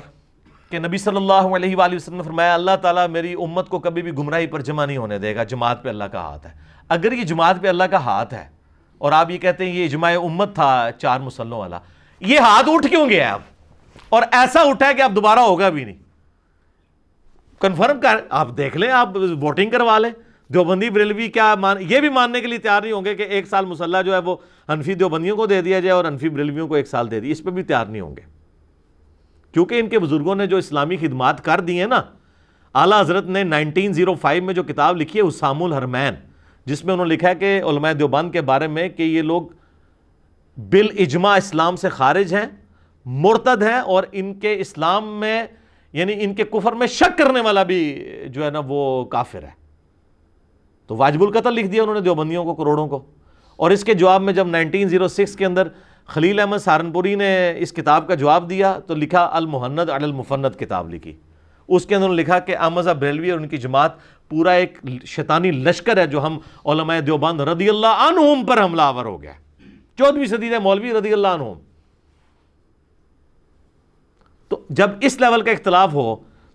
के नबी सल्लल्लाहु अलैहि वसल्लम ने फरमाया अल्लाह ताला मेरी उम्मत को कभी भी गुमराही पर जमा नहीं होने देगा जमात पे अल्लाह का हाथ है अगर ये जमात पे अल्लाह का हाथ है और आप ये कहते हैं ये इजमा उम्मत था चार मुसलों वाला ये हाथ उठ क्यों गया अब और ऐसा उठा है कि अब दोबारा होगा भी नहीं कन्फर्म कर आप देख लें आप वोटिंग करवा लें देवबंदी बरेलवी क्या मान ये भी मानने के लिए तैयार नहीं होंगे कि एक साल मुसल्ला जो है वो हनफी देवबंदियों को दे दिया जाए और हनफी बरेलवियों को एक साल दे दी इस पर भी तैयार नहीं होंगे क्योंकि इनके बुजुर्गों ने जो इस्लामी खिदमात कर दी है ना आला हजरत ने 1905 में जो किताब लिखी है उसामुल हरमैन जिसमें उन्होंने लिखा है कि उलमा देवबंद के बारे में कि ये लोग बिल इजमा इस्लाम से खारिज हैं मुर्तद हैं और इनके इस्लाम में यानी इनके कुफर में शक करने वाला भी जो है ना वो काफिर है तो वाजबुल कतल लिख दिया उन्होंने देवबंदियों को करोड़ों को और इसके जवाब में जब 1906 के अंदर खलील अहमद सहारनपुरी ने इस किताब का जवाब दिया तो लिखा अलमहन्नद अलमफन्नद किताब लिखी उसके अंदर उन्होंने लिखा कि अहमद बरेलवी और उनकी जमात पूरा एक शैतानी लश्कर है जो हम ओलमा देवबंद रदी अल्लाह पर हमलावर हो गया चौदहवीं सदी है मौलवी रदी अल्लाह तो जब इस लेवल का इख्तलाफ हो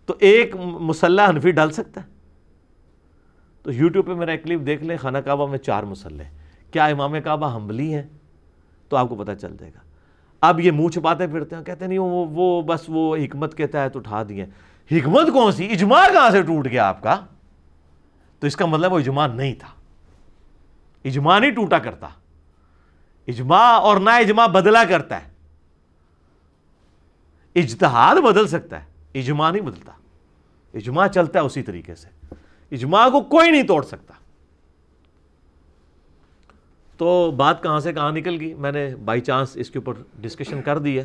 तो एक मुसल्ला हनफी डाल सकता है तो यूट्यूब पे मेरा एक क्लिप देख लें खाना काबा में चार मुसल्ले क्या इमाम काबा हम्बली हैं तो आपको पता चल जाएगा अब ये मुंह छुपाते फिरते हैं कहते नहीं वो वो बस वो हिकमत के तहत उठा दिए हिकमत कौन सी इजमा कहां से टूट गया आपका तो इसका मतलब वो इजमा नहीं था इजमा नहीं टूटा करता इजमा और ना इजमा बदला करता है इजतहाद बदल सकता है इजमा नहीं बदलता इजमा चलता है उसी तरीके से इजमा को कोई नहीं तोड़ सकता तो बात कहां से कहां निकल गई मैंने बाई चांस इसके ऊपर डिस्कशन कर दी है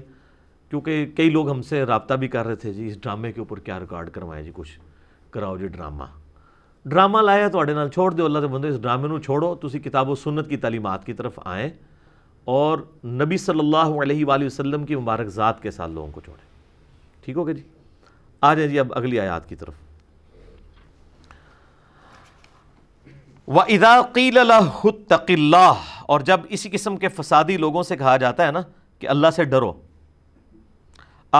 क्योंकि कई लोग हमसे रबता भी कर रहे थे जी इस ड्रामे के ऊपर क्या रिकॉर्ड करवाएं जी कुछ कराओ जी ड्रामा ड्रामा लाया थोड़े तो ਛੋੜ दो अल्लाह के बंदे इस ड्रामे को छोड़ो तुम ਕਿਤਾਬੋ सुनत की ਤਾਲੀਮਾਤ की तरफ आए और नबी सल्लल्लाहु अलैहि वसल्लम की मुबारक ज़ात के साथ लोगों को छोड़ें ठीक हो गया जी आ जाए जी अब अगली आयात की तरफ व इदाकील्ला और जब इसी किस्म के फसादी लोगों से कहा जाता है ना कि अल्लाह से डरो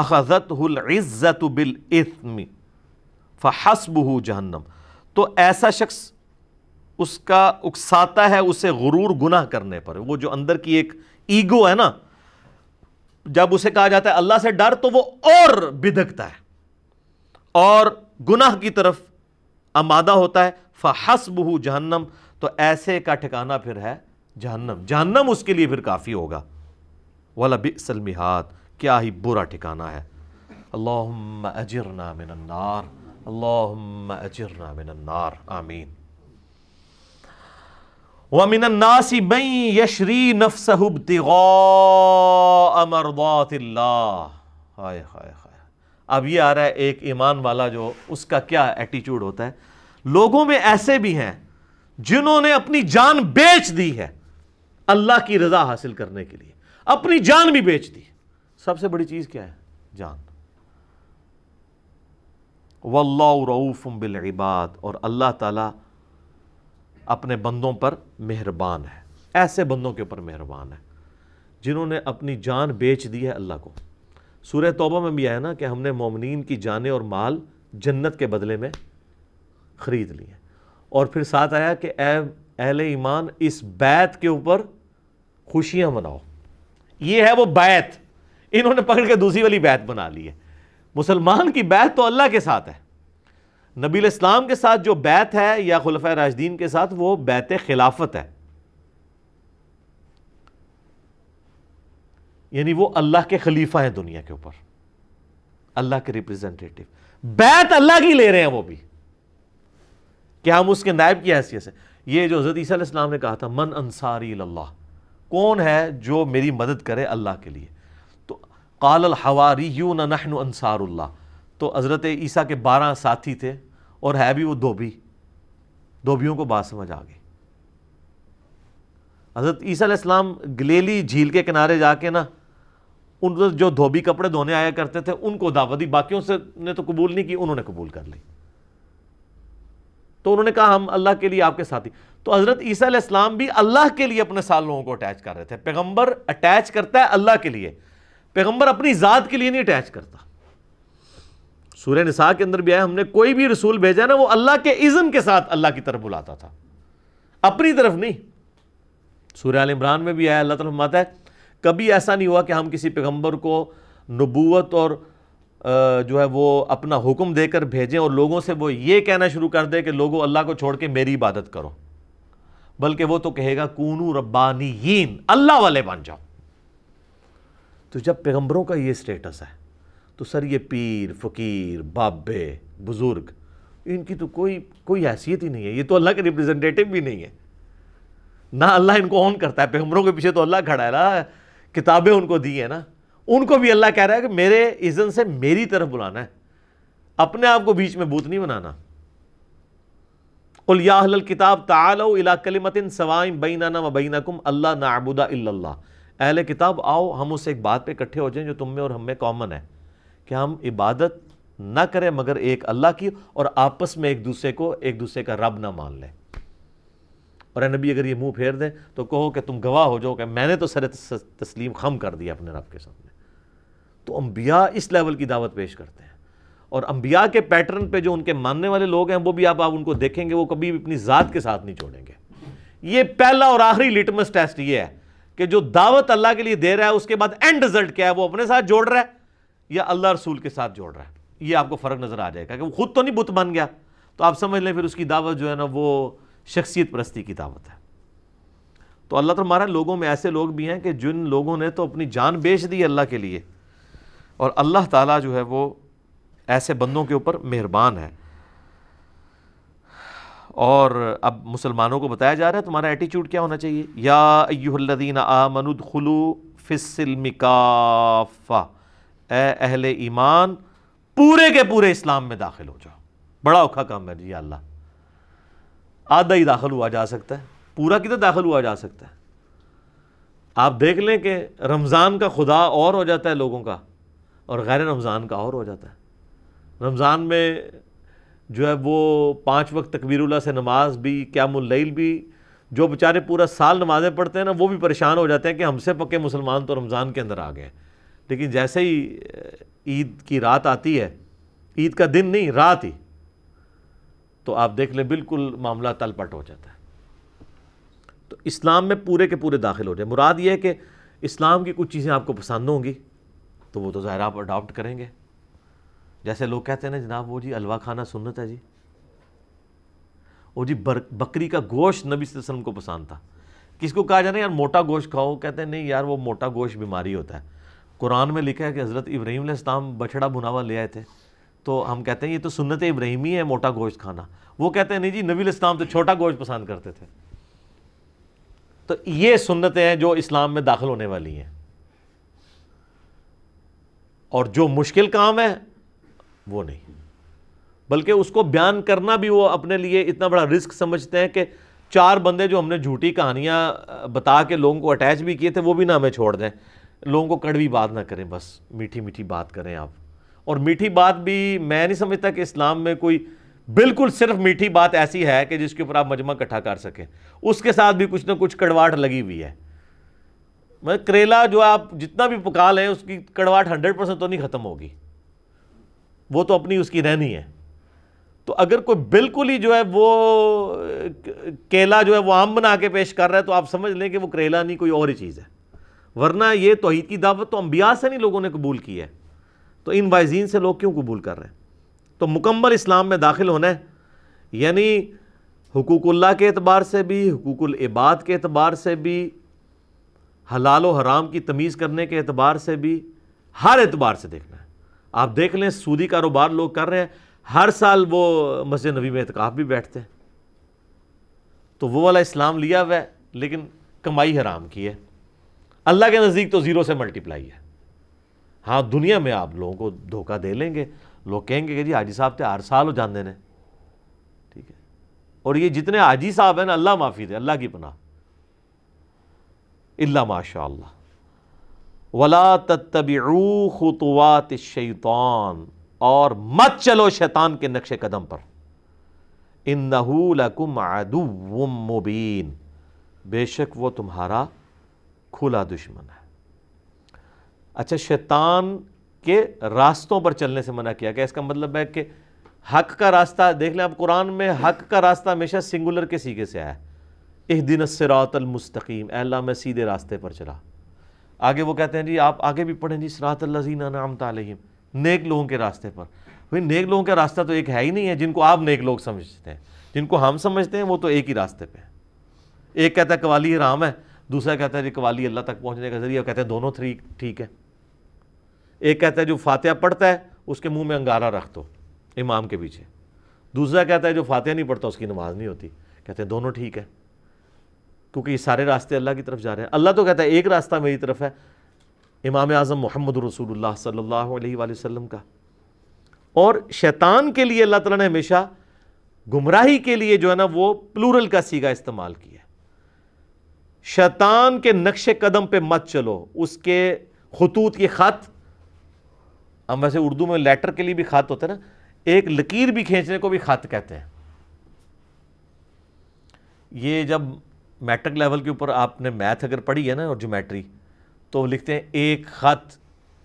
अखजत इज़्ज़त बिल फ हसबहू जहन्नम तो ऐसा शख्स उसका उकसाता है उसे गुरूर गुनाह करने पर वो जो अंदर की एक ईगो है ना जब उसे कहा जाता है अल्लाह से डर तो वो और बिदकता है और गुनाह की तरफ आमादा होता है बहु जहन्नम तो ऐसे का ठिकाना फिर है जहन्नम जहन्नम उसके लिए फिर काफ़ी होगा वाला बिसलमिहात क्या ही बुरा ठिकाना है अल्लाह अजरना मिनन्नार अब ये आ रहा है एक ईमान वाला जो उसका क्या एटीट्यूड होता है लोगों में ऐसे भी हैं जिन्होंने अपनी जान बेच दी है अल्लाह की रजा हासिल करने के लिए अपनी जान भी बेच दी सबसे बड़ी चीज़ क्या है जान वल्लाऊफ़ुम इबाद और अल्लाह ताला अपने बंदों पर मेहरबान है ऐसे बंदों के ऊपर मेहरबान है जिन्होंने अपनी जान बेच दी है अल्लाह को सूर्य तोबा में भी आया ना कि हमने मोमिन की जानें और माल जन्नत के बदले में ख़रीद लिए और फिर साथ आया कि अहल ईमान इस बैत के ऊपर खुशियाँ मनाओ ये है वो बैत इन्होंने पकड़ के दूसरी वाली बैत बना ली है मुसलमान की बैत तो अल्लाह के साथ है नबी इस्लाम के साथ जो बैत है या खुलफ़ राजदीन के साथ वो बैत खिलाफत है यानी वो अल्लाह के खलीफा हैं दुनिया के ऊपर अल्लाह के रिप्रेजेंटेटिव बैत अल्लाह की ले रहे हैं वो भी क्या हम उसके नायब की हैसियत से ये जो हजरत ईसा ने कहा था मन अंसारी कौन है जो मेरी मदद करे अल्लाह के लिए काल हवारी यू नहन अनसारुल्ला तो हज़रत ईसा के बारह साथी थे और है भी वो धोबी धोबियों को बात समझ आ गई हज़रत ईसीम गलेली झील के किनारे जाके ना उन जो धोबी कपड़े धोने आया करते थे उनको दावत दी बाकियों से ने तो कबूल नहीं की उन्होंने कबूल कर ली तो उन्होंने कहा हम अल्लाह के लिए आपके साथी तो हज़रत ईसीम भी अल्लाह के लिए अपने साल लोगों को अटैच कर रहे थे पैगम्बर अटैच करता है अल्लाह के लिए पैगंबर अपनी ज़ात के लिए नहीं अटैच करता सूर्य निसा के अंदर भी आया हमने कोई भी रसूल भेजा ना वो अल्लाह के इजम के साथ अल्लाह की तरफ बुलाता था अपनी तरफ नहीं सूर्य आल इमरान में भी आया अल्लाह तरफ माता है कभी ऐसा नहीं हुआ कि हम किसी पैगम्बर को नबूत और जो है वो अपना हुक्म देकर भेजें और लोगों से वो ये कहना शुरू कर दे कि लोगों अल्लाह को छोड़ के मेरी इबादत करो बल्कि वो तो कहेगा कूनू रब्बानी अल्लाह वाले बन जाओ तो जब पैगम्बरों का ये स्टेटस है तो सर ये पीर फ़कीर बाबे बुज़ुर्ग इनकी तो कोई कोई हैसियत ही नहीं है ये तो अल्लाह के रिप्रेजेंटेटिव भी नहीं है ना अल्लाह इनको ऑन करता है पैगम्बरों के पीछे तो अल्लाह खड़ा है ना किताबें उनको दी है ना उनको भी अल्लाह कह रहा है कि मेरे इज़न से मेरी तरफ बुलाना है अपने आप को बीच में बूत नहीं बनाना उलियाल किताब तालो इला कलिमतिन सवाइम बीना व बैनकुम अल्लाह नाबुदा अहल किताब आओ हम उस एक बात पे इकट्ठे हो जाएं जो तुम में और हम में कॉमन है कि हम इबादत ना करें मगर एक अल्लाह की और आपस में एक दूसरे को एक दूसरे का रब ना मान लें और नबी अगर ये मुंह फेर दें तो कहो कि तुम गवाह हो जाओ कि मैंने तो सर तस्लीम खम कर दिया अपने रब के सामने तो अम्बिया इस लेवल की दावत पेश करते हैं और अम्बिया के पैटर्न पे जो उनके मानने वाले लोग हैं वो भी आप आप उनको देखेंगे वो कभी भी अपनी ज़ात के साथ नहीं छोड़ेंगे ये पहला और आखिरी लिटमस टेस्ट ये है कि जो दावत अल्लाह के लिए दे रहा है उसके बाद एंड रिजल्ट क्या है वो अपने साथ जोड़ रहा है या अल्लाह रसूल के साथ जोड़ रहा है ये आपको फ़र्क नज़र आ जाएगा कि वो खुद तो नहीं बुत बन गया तो आप समझ लें फिर उसकी दावत जो है ना वो शख्सियत परस्ती की दावत है तो अल्लाह तो हमारा लोगों में ऐसे लोग भी हैं कि जिन लोगों ने तो अपनी जान बेच दी अल्लाह के लिए और अल्लाह ताला जो है वो ऐसे बंदों के ऊपर मेहरबान है और अब मुसलमानों को बताया जा रहा है तुम्हारा एटीट्यूड क्या होना चाहिए या अयुल्लदीन आमनुद खुलू फिसमिकाफा अहल ईमान पूरे के पूरे इस्लाम में दाखिल हो जाओ बड़ा औखा काम है जी अल्लाह आधा ही दाखिल हुआ जा सकता है पूरा किधर दाखिल हुआ जा सकता है आप देख लें कि रमज़ान का खुदा और हो जाता है लोगों का और गैर रमज़ान का और हो जाता है रमज़ान में जो है वो पाँच वक्त तकबीरुल्ला से नमाज भी क्यामिल भी जो बेचारे पूरा साल नमाज़ें पढ़ते हैं ना वो भी परेशान हो जाते हैं कि हमसे पके मुसलमान तो रमज़ान के अंदर आ गए लेकिन जैसे ही ईद की रात आती है ईद का दिन नहीं रात ही तो आप देख लें बिल्कुल मामला तलपट हो जाता है तो इस्लाम में पूरे के पूरे दाखिल हो जाए मुराद ये है कि इस्लाम की कुछ चीज़ें आपको पसंद होंगी तो वो तो ज़ाहिर आप अडॉप्ट करेंगे जैसे लोग कहते हैं ना जनाब वो जी अलवा खाना सुन्नत है जी वो जी बर, बकरी का गोश्त नबी वसल्लम को पसंद था किसको कहा जाना यार मोटा गोश्त खाओ कहते हैं नहीं यार वो मोटा गोश्त बीमारी होता है कुरान में लिखा है कि हज़रत इब्राहिम इस्लाम बछड़ा बुनावा ले आए थे तो हम कहते हैं ये तो सुनत इब्राहिमी है मोटा गोश्त खाना वो कहते हैं नहीं जी नबी इस्लाम तो छोटा गोश्त पसंद करते थे तो ये सुन्नतें हैं जो इस्लाम में दाखिल होने वाली हैं और जो मुश्किल काम है वो नहीं बल्कि उसको बयान करना भी वो अपने लिए इतना बड़ा रिस्क समझते हैं कि चार बंदे जो हमने झूठी कहानियाँ बता के लोगों को अटैच भी किए थे वो भी ना हमें छोड़ दें लोगों को कड़वी बात ना करें बस मीठी मीठी बात करें आप और मीठी बात भी मैं नहीं समझता कि इस्लाम में कोई बिल्कुल सिर्फ मीठी बात ऐसी है कि जिसके ऊपर आप मजमा इकट्ठा कर सकें उसके साथ भी कुछ ना कुछ कड़वाहट लगी हुई है मतलब करेला जो आप जितना भी पका लें उसकी कड़वाहट हंड्रेड परसेंट तो नहीं ख़त्म होगी वो तो अपनी उसकी रहनी है तो अगर कोई बिल्कुल ही जो है वो केला जो है वो आम बना के पेश कर रहा है तो आप समझ लें कि वो करेला नहीं कोई और ही चीज़ है वरना ये तोहहीद की दावत तो अम्बिया से नहीं लोगों ने कबूल की है तो इन वायजीन से लोग क्यों कबूल कर रहे हैं तो मुकम्मल इस्लाम में दाखिल होना है यानी हकूकुल्ला के अतबार से भी हकूकुल इबाद के अतबार से भी हलाल व हराम की तमीज़ करने के अतबार से भी हर एतबार से देखना है आप देख लें सूदी कारोबार लोग कर रहे हैं हर साल वो मस्जिद नबी में एहतकाफ भी बैठते हैं तो वो वाला इस्लाम लिया हुआ है लेकिन कमाई हराम की है अल्लाह के नज़दीक तो ज़ीरो से मल्टीप्लाई है हाँ दुनिया में आप लोगों को धोखा दे लेंगे लोग कहेंगे कि जी हाजी साहब तो हर साल हो जाते ने ठीक है और ये जितने हाजी साहब हैं ना अल्लाह माफ़ी दे अल्लाह की पनाह इल्ला माशा वला तत्तबू खुतवात शैतान और मत चलो शैतान के नक्श कदम पर इन नहूल मुबीन बेशक वो तुम्हारा खुला दुश्मन है अच्छा शैतान के रास्तों पर चलने से मना किया गया इसका मतलब है कि हक का रास्ता देख लें आप कुरान में हक का रास्ता हमेशा सिंगुलर के सीगे से आया इस दिन सरातल मुस्तकीम अल्लाह मैं सीधे रास्ते पर चला आगे वो कहते हैं जी आप आगे भी पढ़ें जी सरात लजीना नाम तालीम नेक लोगों के रास्ते पर भाई नेक लोगों का रास्ता तो एक है ही नहीं है जिनको आप नेक लोग समझते हैं जिनको हम समझते हैं वो तो एक ही रास्ते पर है एक कहता है कवाली राम है दूसरा कहता है जी कवाली अल्लाह तक पहुँचने का जरिए कहते हैं दोनों थ्री ठीक है एक कहता है जो फातह पढ़ता है उसके मुंह में अंगारा रख दो इमाम के पीछे दूसरा कहता है जो फातह नहीं पढ़ता उसकी नमाज नहीं होती कहते हैं दोनों ठीक है क्योंकि ये सारे रास्ते अल्लाह की तरफ जा रहे हैं अल्लाह तो कहता है एक रास्ता मेरी तरफ है इमाम आज़म मोहम्मद रसूल सल्ला वसम का और शैतान के लिए अल्लाह तला ने हमेशा गुमराही के लिए जो है ना वो प्लूरल का सीगा इस्तेमाल किया शैतान के नक्श कदम पे मत चलो उसके खतूत के ख़त हम वैसे उर्दू में लेटर के लिए भी ख़त होते हैं ना एक लकीर भी खींचने को भी ख़त कहते हैं ये जब मैट्रिक लेवल के ऊपर आपने मैथ अगर पढ़ी है ना और ज्योमेट्री तो लिखते हैं एक ख़त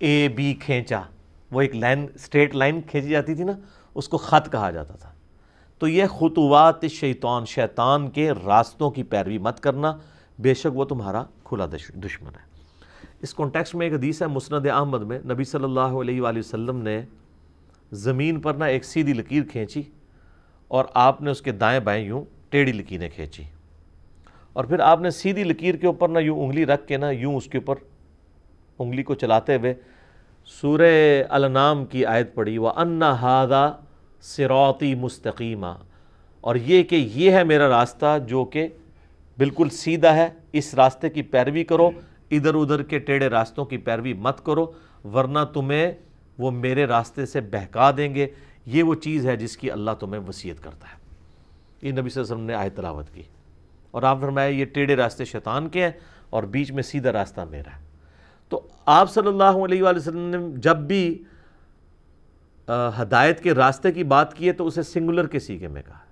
ए बी खींचा वो एक लाइन स्ट्रेट लाइन खींची जाती थी ना उसको ख़त कहा जाता था तो यह ख़ुतवात शैतान शैतान के रास्तों की पैरवी मत करना बेशक वो तुम्हारा खुला दुश्मन है इस कॉन्टेक्स्ट में एक हदीस है मुस्ंद अहमद में नबी सल्लल्लाहु अलैहि वसल्लम ने ज़मीन पर ना एक सीधी लकीर खींची और आपने उसके दाएं बाएं यूँ टेढ़ी लकीरें खींची और फिर आपने सीधी लकीर के ऊपर ना यूँ उंगली रख के ना यूँ उसके ऊपर उंगली को चलाते हुए सूर अलनाम की आयत पढ़ी वह अन्ना हादा सिरौती मुस्तकीमा और ये कि ये है मेरा रास्ता जो कि बिल्कुल सीधा है इस रास्ते की पैरवी करो इधर उधर के टेढ़े रास्तों की पैरवी मत करो वरना तुम्हें वो मेरे रास्ते से बहका देंगे ये वो चीज़ है जिसकी अल्लाह तुम्हें वसीयत करता है ये नबी वसम ने आय तलावत की और आप फरमाया ये टेढ़े रास्ते शैतान के हैं और बीच में सीधा रास्ता मेरा है तो आप सल्लल्लाहु अलैहि वसल्लम ने जब भी हदायत के रास्ते की बात की है तो उसे सिंगुलर के सीखे में कहा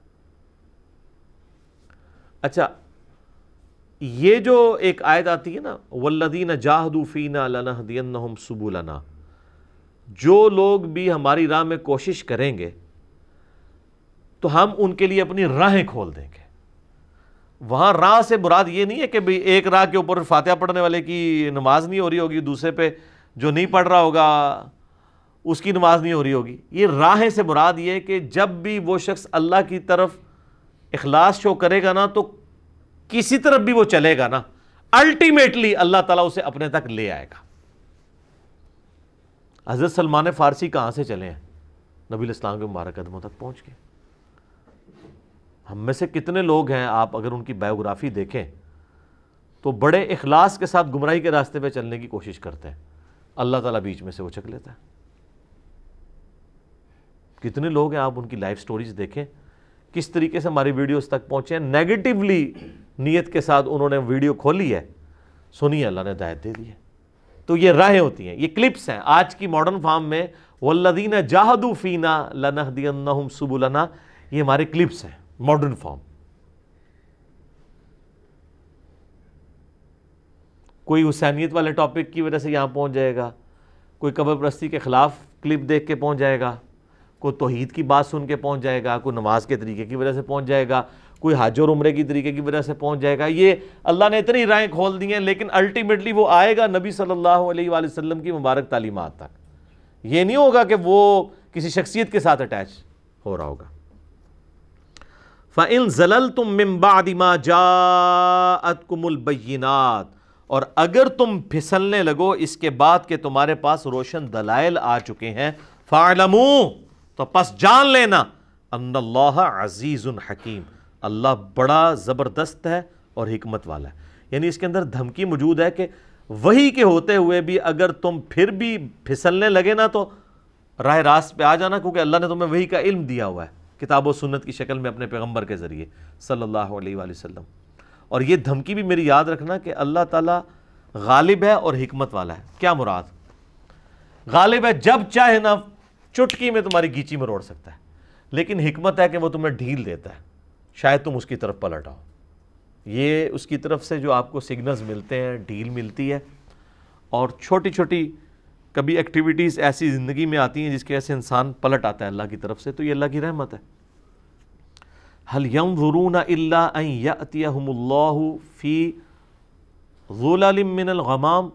अच्छा ये जो एक आयत आती है ना वल्लदीन जाहदूफ़ीना लनहदीन सुबुलना जो लोग भी हमारी राह में कोशिश करेंगे तो हम उनके लिए अपनी राहें खोल देंगे वहाँ राह से बुराद ये नहीं है कि भाई एक राह के ऊपर फातिहा पढ़ने वाले की नमाज नहीं हो रही होगी दूसरे पे जो नहीं पढ़ रहा होगा उसकी नमाज नहीं हो रही होगी ये राह से मुराद ये कि जब भी वो शख्स अल्लाह की तरफ अखलास शो करेगा ना तो किसी तरफ भी वो चलेगा ना अल्टीमेटली अल्लाह ताला उसे अपने तक ले आएगा हज़रत सलमान फ़ारसी कहाँ से चले हैं नबी इस्लाम के मुबारक कदमों तक पहुँच गए हम में से कितने लोग हैं आप अगर उनकी बायोग्राफी देखें तो बड़े इखलास के साथ गुमराही के रास्ते पे चलने की कोशिश करते हैं अल्लाह ताला बीच में से वो चक लेता है कितने लोग हैं आप उनकी लाइफ स्टोरीज देखें किस तरीके से हमारी वीडियोस तक पहुंचे हैं नेगेटिवली नीयत के साथ उन्होंने वीडियो खोली है सुनिए अल्लाह ने दायत दे दी है तो ये राहें होती हैं ये क्लिप्स हैं आज की मॉडर्न फार्म में वल्लदीन जाहदू फीना लनहदीन सुबुलना ये हमारे क्लिप्स हैं मॉडर्न फॉर्म कोई हुसैनियत वाले टॉपिक की वजह से यहाँ पहुँच जाएगा कोई कबर प्रस्ती के ख़िलाफ़ क्लिप देख के पहुँच जाएगा कोई तोहहीद की बात सुन के पहुँच जाएगा कोई नमाज के तरीके की वजह से पहुँच जाएगा कोई हाज और उम्र की तरीके की वजह से पहुँच जाएगा ये अल्लाह ने इतनी राय खोल दी हैं लेकिन अल्टीमेटली वो आएगा नबी सल्लल्लाहु अलैहि वसल्लम की मुबारक तालीमत तक ये नहीं होगा कि वो किसी शख्सियत के साथ अटैच हो रहा होगा फ़िन जलल तुम मिम्बादिमा जात कुमुलबैनात और अगर तुम फिसलने लगो इसके बाद के तुम्हारे पास रोशन दलाइल आ चुके हैं फ़ालमू तो पस जान लेना अनल्ला अजीज़ हकीम अल्लाह बड़ा ज़बरदस्त है और हमत वाला है यानी इसके अंदर धमकी मौजूद है कि वही के होते हुए भी अगर तुम फिर भी फिसलने लगे ना तो राह रास्त पर आ जाना क्योंकि अल्लाह ने तुम्हें वही का इल्म दिया हुआ है किताब व सुन्नत की शक्ल में अपने पैगम्बर के ज़रिए सल्लल्लाहु अलैहि वसल्लम और ये धमकी भी मेरी याद रखना कि अल्लाह ताला गालिब है और हमत वाला है क्या मुराद गालिब है जब चाहे ना चुटकी में तुम्हारी गीची में रोड़ सकता है लेकिन हमत है कि वो तुम्हें ढील देता है शायद तुम उसकी तरफ पलट आओ ये उसकी तरफ से जो आपको सिग्नल्स मिलते हैं ढील मिलती है और छोटी छोटी कभी एक्टिविटीज़ ऐसी ज़िंदगी में आती हैं जिसके से इंसान पलट आता है अल्लाह की तरफ से तो ये अल्लाह की रहमत है हल यम रून अतियामल्लाफ़ी ग़माम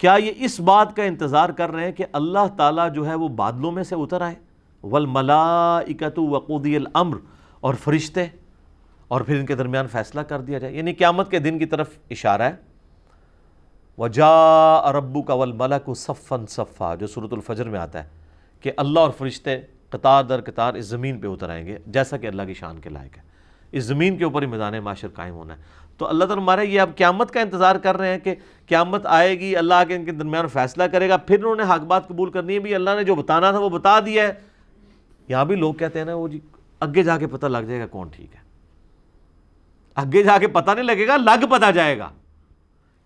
क्या ये इस बात का इंतज़ार कर रहे हैं कि अल्लाह ताला जो है वो बादलों में से उतर आए वल मलाइकत अम्र और फरिश्ते और फिर इनके दरमियान फ़ैसला कर दिया जाए यानी क़्यामत के दिन की तरफ इशारा है वजा रब्बू का वल को सफ़न सफ़ा जो सूरतलफ़जर में आता है कि अल्लाह और फरिश्ते कतार दर कतार इस ज़मीन पर उतर आएंगे जैसा कि अल्लाह की शान के लायक है इस ज़मीन के ऊपर ही मैदान माशर कायम होना है तो अल्लाह तला हमारे ये अब क्यामत का इंतज़ार कर रहे हैं कि क्यामत आएगी अल्लाह के इनके दरमियान फ़ैसला करेगा फिर उन्होंने हक बात कबूल करनी है भी अल्लाह ने जो बताना था वो बता दिया है यहाँ भी लोग कहते हैं ना वो जी जा जाके पता लग जाएगा कौन ठीक है जा जाके पता नहीं लगेगा लग पता जाएगा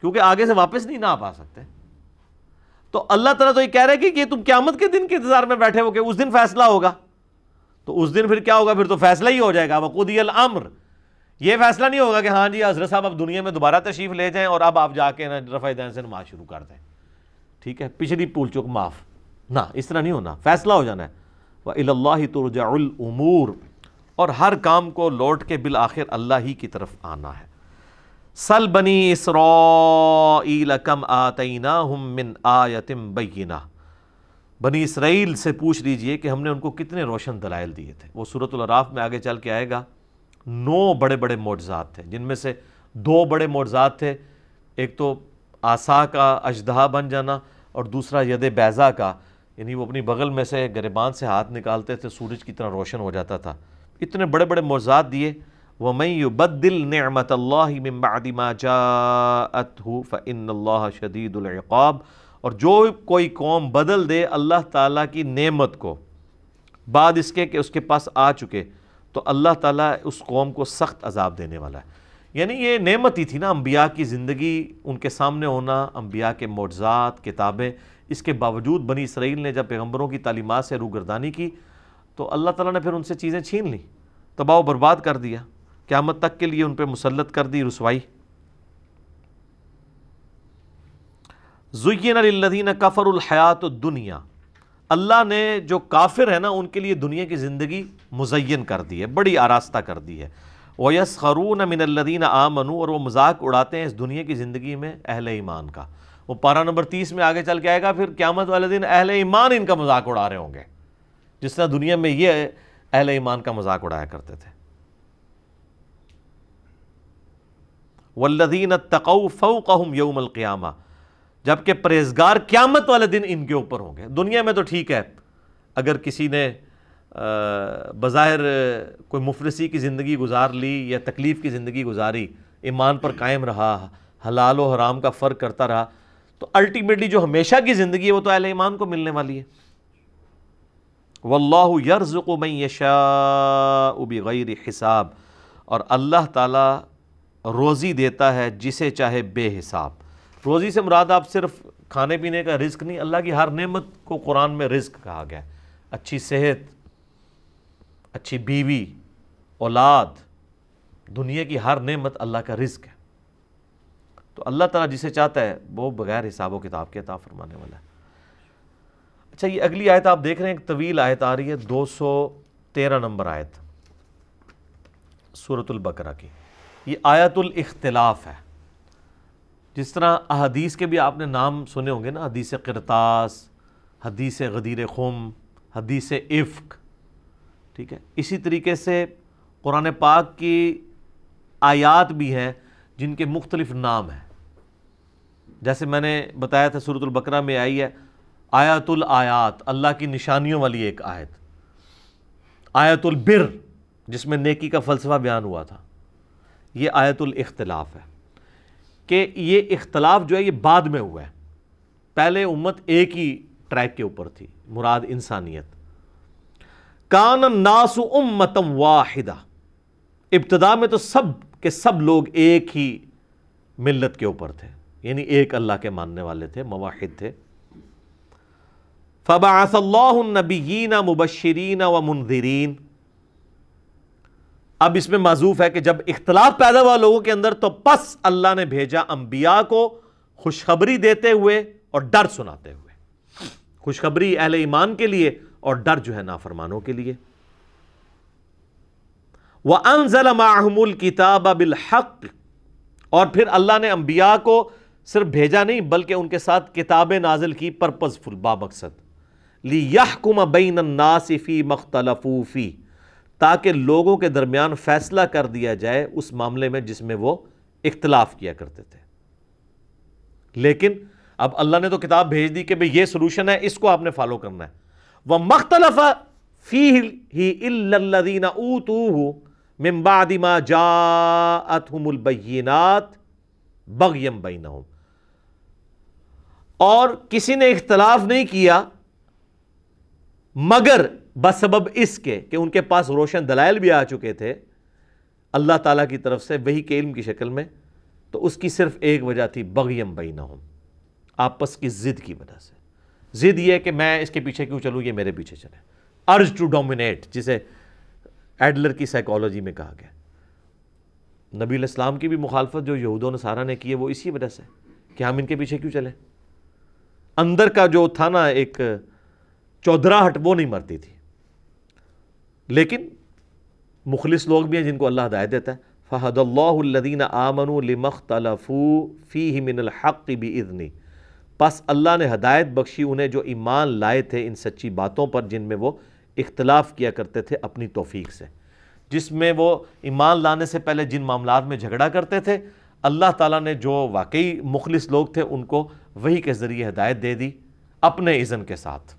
क्योंकि आगे से वापस नहीं ना आ पा सकते तो अल्लाह तला तो ये कह रहे हैं कि ये तुम क्यामत के दिन के इंतजार में बैठे हो कि उस दिन फैसला होगा तो उस दिन फिर क्या होगा फिर तो फैसला ही हो जाएगा खुदी अम्र ये फैसला नहीं होगा कि हाँ जी हजरत साहब अब दुनिया में दोबारा तशरीफ ले जाएं और अब आप जाके ना रफ़ा दैन से नमाज शुरू कर दें ठीक है पिछली पुल चुक माफ़ ना इस तरह नहीं होना फैसला हो जाना है अल्लाह अल्ला तुरजाउलूर और हर काम को लौट के बिल आखिर अल्लाह ही की तरफ आना है सल बनी इसराकम आतना हम मिन आयतिम बनी इसराइल से पूछ लीजिए कि हमने उनको कितने रोशन दलाइल दिए थे वो सूरतराफ़ में आगे चल के आएगा नौ बड़े बड़े मोजात थे जिनमें से दो बड़े मोजात थे एक तो आसा का अजदहा बन जाना और दूसरा यद बैज़ा का यानी वो अपनी बगल में से गरीबान से हाथ निकालते थे सूरज की तरह रोशन हो जाता था इतने बड़े बड़े मोजात दिए वमैबदिल नमत लाबादिमा जातू फ़िन शदीदुल्क़ाब और जो कोई कौम बदल दे अल्लाह ताला की नेमत को बाद इसके कि उसके पास आ चुके तो अल्लाह ताला उस कौम को सख्त अजाब देने वाला है यानी ये नेमत ही थी ना अम्बिया की ज़िंदगी उनके सामने होना अम्बिया के मोजात किताबें इसके बावजूद बनी इसराइल ने जब पैगम्बरों की तालीमात से रूगरदानी की तो अल्लाह ताला ने फिर उनसे चीज़ें छीन ली तबाह बर्बाद कर दिया क़्यामत तक के लिए उन पर मुसलत कर दी रसवाई जुयन कफ़र हयात दुनिया अल्लाह ने जो काफिर है ना उनके लिए दुनिया की ज़िंदगी मुजैन कर दी है बड़ी आरास्ता कर दी है वयस खरून मिनल्लदीन आमनू और वो मजाक उड़ाते हैं इस दुनिया की ज़िंदगी में अहल ईमान का वो पारा नंबर तीस में आगे चल के आएगा फिर क्यामत वाले दिन अहल ईमान इनका मजाक उड़ा रहे होंगे जिस तरह दुनिया में ये अहल ईमान का मजाक उड़ाया करते थे फो कहम तकऊफ़म यौमलक़ियामा जबकि परहेजगार क्यामत वाले दिन इनके ऊपर होंगे दुनिया में तो ठीक है अगर किसी ने बज़ाहिर कोई मुफलसी की ज़िंदगी गुजार ली या तकलीफ़ की ज़िंदगी गुजारी ईमान पर कायम रहा हलाल और हराम का फ़र्क करता रहा तो अल्टीमेटली जो हमेशा की ज़िंदगी है वो तो अहल ईमान को मिलने वाली है वल्लाह यर्ज़ मैं यशा उबी गैर हिसाब और अल्लाह ताला रोज़ी देता है जिसे चाहे बेहिसाब रोज़ी से मुराद आप सिर्फ खाने पीने का रिस्क नहीं अल्लाह की हर नेमत को कुरान में रिस्क कहा गया अच्छी सेहत अच्छी बीवी औलाद दुनिया की हर नेमत अल्लाह का रिस्क है तो अल्लाह ताला जिसे चाहता है वो बग़ैर हिसाब किताब के अता फरमाने वाला है अच्छा ये अगली आयत आप देख रहे हैं एक तवील आयत आ रही है दो सौ तेरह नंबर आयत सूरतुल बकरा की ये आयतुल इख्तलाफ है जिस तरह अहदीस के भी आपने नाम सुने होंगे ना हदीस करतास हदीस गदीर खुम हदीस इफ्क ठीक है इसी तरीके से कुरान पाक की आयात भी हैं जिनके मुख्तलिफ नाम हैं जैसे मैंने बताया था सूरतुल्बकरा में आई है आयातुल आयात अल्लाह की निशानियों वाली एक आयत आयतुल बिर जिसमें नेकी का फ़लसफ़ा बयान हुआ था ये आयतुल इख्तलाफ है कि ये इख्तलाफ जो है ये बाद में हुआ है पहले उम्मत एक ही ट्रैक के ऊपर थी मुराद इंसानियत कान नास उम्मतम वाहिदा इब्तदा में तो सब के सब लोग एक ही मिल्लत के ऊपर थे यानी एक अल्लाह के मानने वाले थे मवाहिद थे फ़बासल्लाबीना मुबशरीन व मुनदरीन अब इसमें मजूफ है कि जब इख्तलाफ पैदा हुआ लोगों के अंदर तो पस अल्लाह ने भेजा अंबिया को खुशखबरी देते हुए और डर सुनाते हुए खुशखबरी अहल ईमान के लिए और डर जो है नाफरमानों के लिए वह अनजल माहमुल किताब अबिल हक और फिर अल्लाह ने अम्बिया को सिर्फ भेजा नहीं बल्कि उनके साथ किताबें नाजिल की पर्पज़फुल बाकसद ली यहकुम बैन नासिफ़ी मख्तलफूफ़ी ताकि लोगों के दरमियान फ़ैसला कर दिया जाए उस मामले में जिसमें वो इख्तलाफ किया करते थे लेकिन अब अल्लाह ने तो किताब भेज दी कि भाई ये सोलूशन है इसको आपने फॉलो करना है वह मख्तलफ फी ही इल्लदीना ऊतू मिम्बादिमा जातुमबीनात बगयम बैन और किसी ने इख्तलाफ नहीं किया मगर बसबब इसके कि उनके पास रोशन दलाइल भी आ चुके थे अल्लाह ताला की तरफ से वही के इल्म की शक्ल में तो उसकी सिर्फ एक वजह थी बगयम बीना आपस की ज़िद की वजह से ज़िद ये कि मैं इसके पीछे क्यों चलूँ ये मेरे पीछे चले अर्ज टू डोमिनेट जिसे एडलर की साइकोलॉजी में कहा गया नबी इस्लाम की भी मुखालफत जो यहूद नसारा ने की है वो इसी वजह से कि हम इनके पीछे क्यों चलें अंदर का जो था ना एक चौधराहट वो नहीं मरती थी लेकिन मुखलिस लोग भी हैं जिनको अल्लाह हदायत देता है फ़हदल्लादीन आमन लमख्तलफ़ू फ़ी भी बज़नी बस अल्लाह ने हदायत बख्शी उन्हें जो ईमान लाए थे इन सच्ची बातों पर जिनमें वो इख्तलाफ किया करते थे अपनी तोफ़ी से जिसमें वो ईमान लाने से पहले जिन मामला में झगड़ा करते थे अल्लाह ताला ने जो वाकई मुखलिस लोग थे उनको वही के ज़रिए हदायत दे दी अपने इज़न के साथ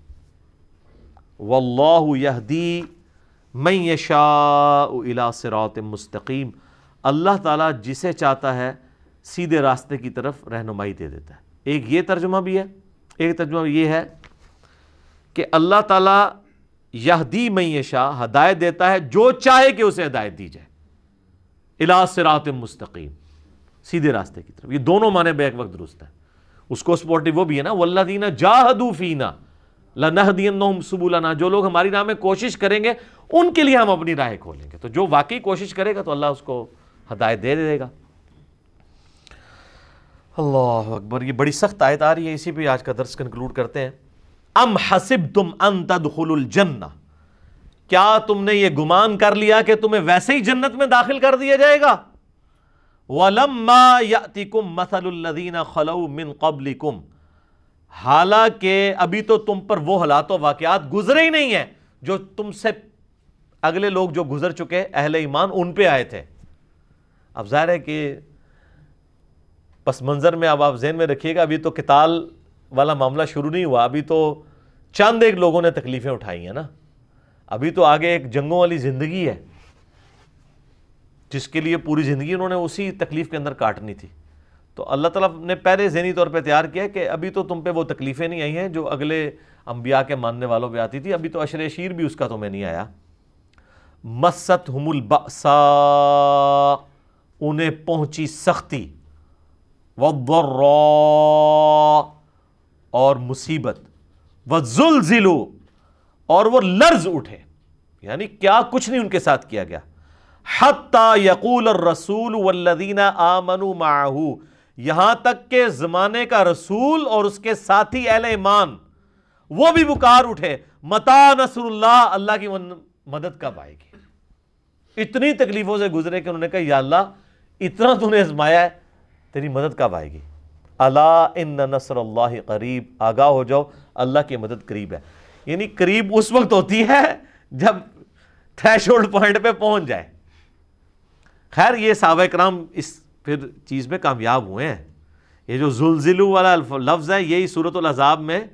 वल्लाहदी मैं यशा इला सिरात मुस्तकीम अल्लाह ताला जिसे चाहता है सीधे रास्ते की तरफ रहनुमाई दे देता है एक ये तर्जुमा भी है एक तर्जुमा ये है कि अल्लाह ताला यहदी यशा हदायत देता है जो चाहे कि उसे हदायत दी जाए इला सिरात मुस्तकीम सीधे रास्ते की तरफ ये दोनों माने बेक वक्त दुरुस्त है उसको स्पोर्टिव वो भी है ना वल्लादीना जाहदूफीना लनहदियम सुबुलाना जो लोग हमारी राह में कोशिश करेंगे उनके लिए हम अपनी राह खोलेंगे तो जो वाकई कोशिश करेगा तो अल्लाह उसको हदायत दे देगा अल्लाह अकबर ये बड़ी सख्त आयत आ रही है इसी पे आज का दर्श कंक्लूड करते हैं अम हसिब तुम अन तदखुलजन्ना क्या तुमने ये गुमान कर लिया कि तुम्हें वैसे ही जन्नत में दाखिल कर दिया जाएगा वलम्मा यातिकुम मसलुल्लदीना खलऊ मिन कबलिकुम हालांकि अभी तो तुम पर वो हालात और वाकयात गुजरे ही नहीं है जो तुमसे अगले लोग जो गुजर चुके अहले ईमान उन पर आए थे अब जाहिर है कि पस मंज़र में अब आप जहन में रखिएगा अभी तो किताल वाला मामला शुरू नहीं हुआ अभी तो चंद एक लोगों ने तकलीफ़ें उठाई हैं ना अभी तो आगे एक जंगों वाली ज़िंदगी है जिसके लिए पूरी ज़िंदगी उन्होंने उसी तकलीफ़ के अंदर काटनी थी तो अल्लाह ताला ने पहले जहनी तौर पे तैयार किया कि अभी तो तुम पे वो तकलीफ़ें नहीं आई हैं जो अगले अम्बिया के मानने वालों पे आती थी अभी तो अशर शीर भी उसका तुम्हें नहीं आया मसत हमुल उन्हें पहुंची सख्ती वर्रा और मुसीबत व वजुलजिलो और वो लर्ज उठे यानी क्या कुछ नहीं उनके साथ किया गया हत्ता यकूल रसूल वल्लदीना आमनु माहू यहां तक के जमाने का रसूल और उसके साथी अहल ईमान वो भी बुकार उठे मता नसरुल्लाह अल्लाह की मदद कब आएगी इतनी तकलीफों से गुजरे कि उन्होंने कहा अल्लाह इतना तूने आजमाया है तेरी मदद कब आएगी अला इन नसर अल्लाह करीब आगाह हो जाओ अल्लाह की मदद करीब है यानी करीब उस वक्त होती है जब थ्रेश पॉइंट पे पहुंच जाए खैर ये सहाबा कराम इस फिर चीज़ में कामयाब हुए हैं ये जो जुलजिलू वाला लफ्ज़ है यही सूरत अजाब में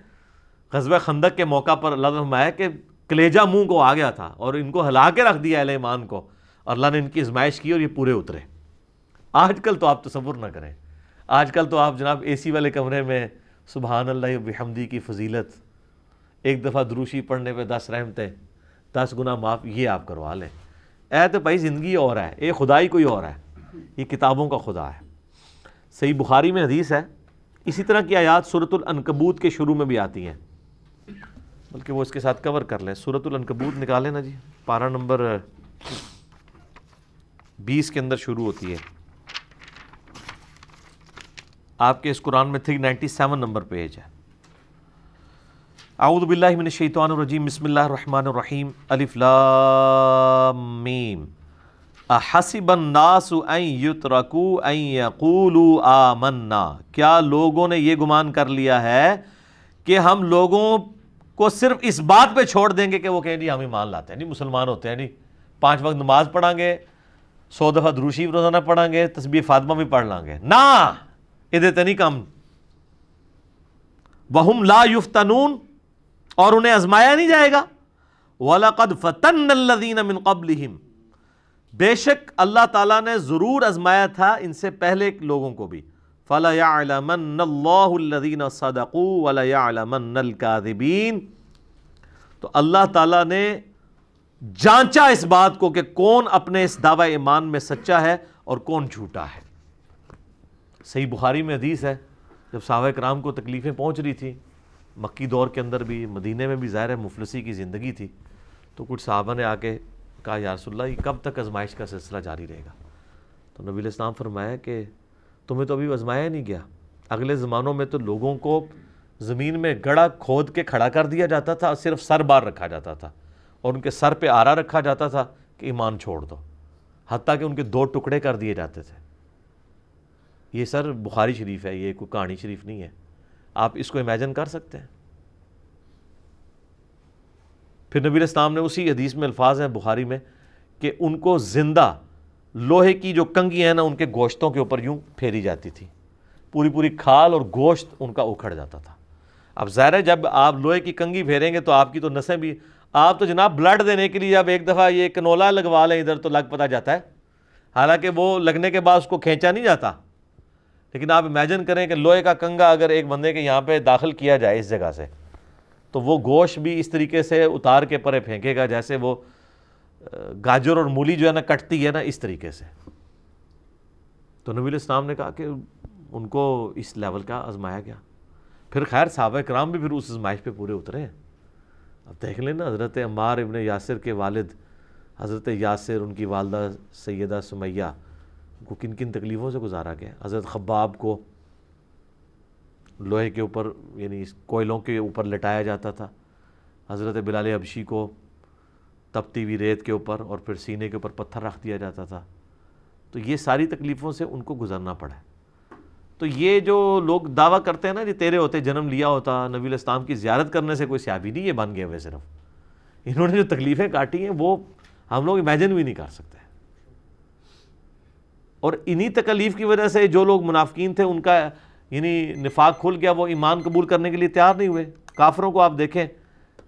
गजब खंदक के मौका पर अल्लाह फरमाया कि कलेजा मुंह को आ गया था और इनको हला के रख दिया अलमान ईमान को और अल्लाह ने इनकी आजमाइश की और ये पूरे उतरे आजकल तो आप तस्वुर ना करें आजकल तो आप जनाब एसी वाले कमरे में सुबहान अल्लाह की फजीलत एक दफ़ा द्रूशी पढ़ने पे दस रहमतें दस गुना माफ़ ये आप करवा लें ए तो भाई ज़िंदगी और है ए खुदाई कोई और है ये किताबों का खुदा है सही बुखारी में हदीस है इसी तरह की आयात सूरतुल के शुरू में भी आती है बल्कि वो इसके साथ कवर कर लें सूरतुल अनकबूत निकालें ना जी पारा नंबर बीस के अंदर शुरू होती है आपके इस कुरान में three ninety seven number page है आऊदबिल्लिमिनशैतानरजीम बसमिल्लर रहीम अलिफ़्लामीम हसीबन्नासु युतरकू यकूलू आमन्ना क्या लोगों ने यह गुमान कर लिया है कि हम लोगों को सिर्फ इस बात पे छोड़ देंगे कि वो कहें नहीं हम ईमान लाते हैं नहीं मुसलमान होते हैं नहीं पांच वक्त नमाज पढ़ांगे सौ दफ़ा द्रूशी रोज़ाना पढ़ांगे तस्बी फातमा भी पढ़ लांगे ना इधर नहीं कम वहम ला युफ तनून और उन्हें आजमाया नहीं जाएगा कद फ़तन मिन बेशक अल्लाह ताला ने ज़रूर आजमाया था इनसे पहले लोगों को भी फ़लामदीन सदकू वलामनकादिबीन तो अल्लाह ताला ने जांचा इस बात को कि कौन अपने इस दावा ईमान में सच्चा है और कौन झूठा है सही बुखारी में हदीस है जब साहब कराम को तकलीफ़ें पहुंच रही थी मक्की दौर के अंदर भी मदीने में भी ज़ाहिर है मुफलसी की ज़िंदगी थी तो कुछ साहबा ने आके कहा यारसोल्ला ये कब तक आजमाइश का सिलसिला जारी रहेगा तो नबी इस्लाम फरमाया कि तुम्हें तो अभी आजमाया नहीं गया अगले ज़मानों में तो लोगों को ज़मीन में गड़ा खोद के खड़ा कर दिया जाता था और सिर्फ सर बार रखा जाता था और उनके सर पे आरा रखा जाता था कि ईमान छोड़ दो हती कि उनके दो टुकड़े कर दिए जाते थे ये सर बुखारी शरीफ है ये कोई कहानी शरीफ नहीं है आप इसको इमेजन कर सकते हैं फिर नबी इस्लाम ने उसी हदीस में अल्फाज हैं बुखारी में कि उनको ज़िंदा लोहे की जो कंगी है ना उनके गोश्तों के ऊपर यूँ फेरी जाती थी पूरी पूरी खाल और गोश्त उनका उखड़ जाता था अब ज़ाहिर है जब आप लोहे की कंगी फेरेंगे तो आपकी तो नसें भी आप तो जनाब ब्लड देने के लिए अब एक दफ़ा ये कनोला लगवा लें इधर तो लग पता जाता है हालांकि वो लगने के बाद उसको खींचा नहीं जाता लेकिन आप इमेजन करें कि लोहे का कंगा अगर एक बंदे के यहाँ पे दाखिल किया जाए इस जगह से तो वो गोश भी इस तरीके से उतार के परे फेंकेगा जैसे वो गाजर और मूली जो है ना कटती है ना इस तरीके से तो नबी इस्लाम ने कहा कि उनको इस लेवल का आजमाया गया फिर खैर साहब कराम भी फिर उस आजमाइश पे पूरे उतरे अब देख लेना हज़रत अम्बार इबन यासिर के वालिद हज़रत यासिर उनकी वालदा सैदा सुमैया को किन किन तकलीफ़ों से गुजारा गया हज़रत खब्बाब को लोहे के ऊपर यानी कोयलों के ऊपर लटाया जाता था हज़रत बिलाल अबशी को तपती हुई रेत के ऊपर और फिर सीने के ऊपर पत्थर रख दिया जाता था तो ये सारी तकलीफ़ों से उनको गुजरना पड़ा तो ये जो लोग दावा करते हैं ना कि तेरे होते जन्म लिया होता नबी इस्लाम की ज्यारत करने से कोई सियाबी नहीं ये बन गए हुए सिर्फ इन्होंने जो तकलीफ़ें काटी हैं वो हम लोग इमेजिन भी नहीं कर सकते और इन्हीं तकलीफ़ की वजह से जो लोग मुनाफिन थे उनका यानी निफाक खुल गया वो ईमान कबूल करने के लिए तैयार नहीं हुए काफरों को आप देखें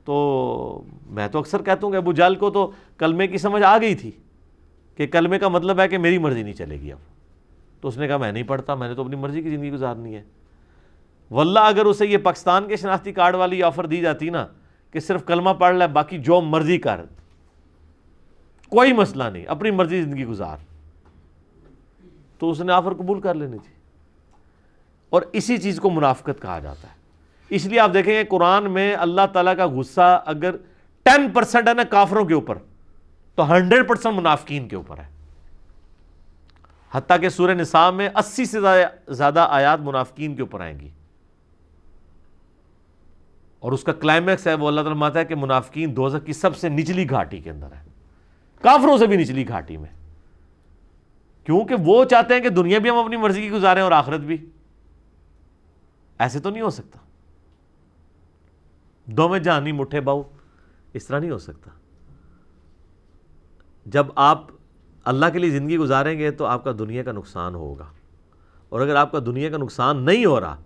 तो मैं तो अक्सर कहता हूँ कि अबू जाल को तो कलमे की समझ आ गई थी कि कलमे का मतलब है कि मेरी मर्ज़ी नहीं चलेगी अब तो उसने कहा मैं नहीं पढ़ता मैंने तो अपनी मर्ज़ी की ज़िंदगी गुजारनी है वल्ला अगर उसे ये पाकिस्तान के शनाख्ती कार्ड वाली ऑफ़र दी जाती ना कि सिर्फ कलमा पढ़ लें बाकी जो मर्ज़ी कर कोई मसला नहीं अपनी मर्ज़ी ज़िंदगी गुजार तो उसने ऑफ़र कबूल कर लेनी थी और इसी चीज़ को मुनाफ्त कहा जाता है इसलिए आप देखेंगे कुरान में अल्लाह ताला का गुस्सा अगर टेन परसेंट है ना काफरों के ऊपर तो हंड्रेड परसेंट मुनाफिकीन के ऊपर है हती के सूर्य निसाब में अस्सी से ज़्यादा आयात मुनाफिकीन के ऊपर आएंगी और उसका क्लाइमैक्स है वो अल्लाह ताला माता है कि मुनाफिकीन दोजह की सबसे निचली घाटी के अंदर है काफरों से भी निचली घाटी में क्योंकि वो चाहते हैं कि दुनिया भी हम अपनी मर्जी की गुजारें और आखिरत भी ऐसे तो नहीं हो सकता दो में जानी मुठे बाऊ इस तरह नहीं हो सकता जब आप अल्लाह के लिए ज़िंदगी गुजारेंगे तो आपका दुनिया का नुकसान होगा और अगर आपका दुनिया का नुकसान नहीं हो रहा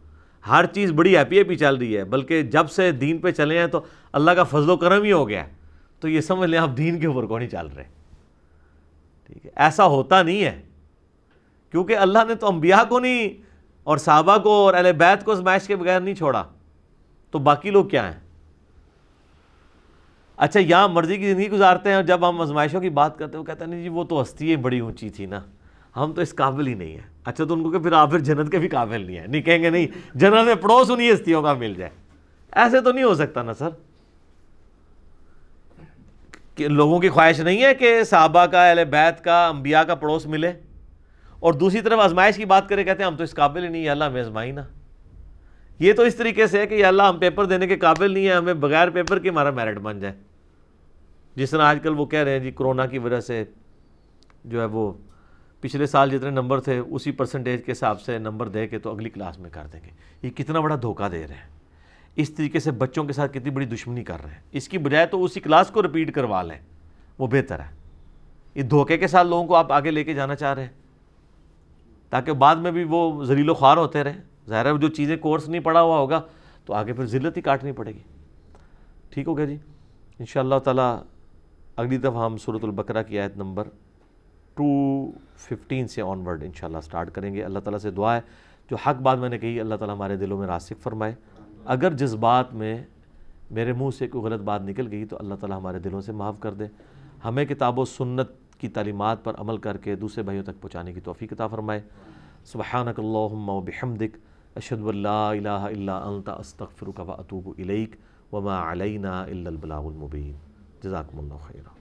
हर चीज़ बड़ी हैप्पी हैप्पी चल रही है बल्कि जब से दीन पे चले हैं तो अल्लाह का फजलो करम ही हो गया है तो ये समझ लें आप दीन के ऊपर कौन ही चल रहे ठीक है ऐसा होता नहीं है क्योंकि अल्लाह ने तो अम्बिया को नहीं और साहबा को और अल बैत को मैच के बगैर नहीं छोड़ा तो बाकी लोग क्या हैं अच्छा यहाँ मर्जी की ज़िंदगी गुजारते हैं और जब हम आजमाइशों की बात करते हैं वो कहते हैं नहीं जी वो तो हस्ती बड़ी ऊँची थी ना हम तो इस काबिल ही नहीं है अच्छा तो उनको कि फिर आप फिर जन्नत के भी काबिल नहीं है नहीं कहेंगे नहीं जन्नत में पड़ोस उन्हीं हस्तियों का मिल जाए ऐसे तो नहीं हो सकता ना सर कि लोगों की ख्वाहिश नहीं है कि साहबा का अल बैत का अम्बिया का पड़ोस मिले और दूसरी तरफ आजमाइश की बात करें कहते हैं हम तो इस काबिल ही नहीं अल्लाह हमें आजमाई ना ये तो इस तरीके से है कि अल्लाह हम पेपर देने के काबिल नहीं है हमें बगैर पेपर के हमारा मेरिट बन जाए जिस तरह आजकल वो कह रहे हैं जी कोरोना की वजह से जो है वो पिछले साल जितने नंबर थे उसी परसेंटेज के हिसाब से नंबर दे के तो अगली क्लास में कर देंगे ये कितना बड़ा धोखा दे रहे हैं इस तरीके से बच्चों के साथ कितनी बड़ी दुश्मनी कर रहे हैं इसकी बजाय तो उसी क्लास को रिपीट करवा लें वो बेहतर है ये धोखे के साथ लोगों को आप आगे लेके जाना चाह रहे हैं ताकि बाद में भी वो जहरीलो ख्वार होते रहें ज़ाहिर है जो चीज़ें कोर्स नहीं पढ़ा हुआ होगा तो आगे फिर ज़िलत ही काटनी पड़ेगी ठीक हो गया जी इन ताला अगली दफ़ा हम सूरतुल्बकरा की आयत नंबर टू फिफ्टीन से ऑनवर्ड इन स्टार्ट करेंगे अल्लाह ताला से दुआ है जो हक बात मैंने कही अल्लाह ताला हमारे दिलों में रासिक फरमाए अगर जिस बात में मेरे मुंह से कोई गलत बात निकल गई तो अल्लाह ताला हमारे दिलों से माफ़ कर दे हमें किताबों सुन्नत की तलीमत पर अमल करके दूसरे भाइयों तक पहुँचाने की तोफ़ी कता फ़रमाए सुबहानकल्लम बहमदिक अशदुल्ला अल्लात अस्तफ़र का वतूब इलैक वमा अलैना इल्लबलामुबीन जजाकम्ल खैरा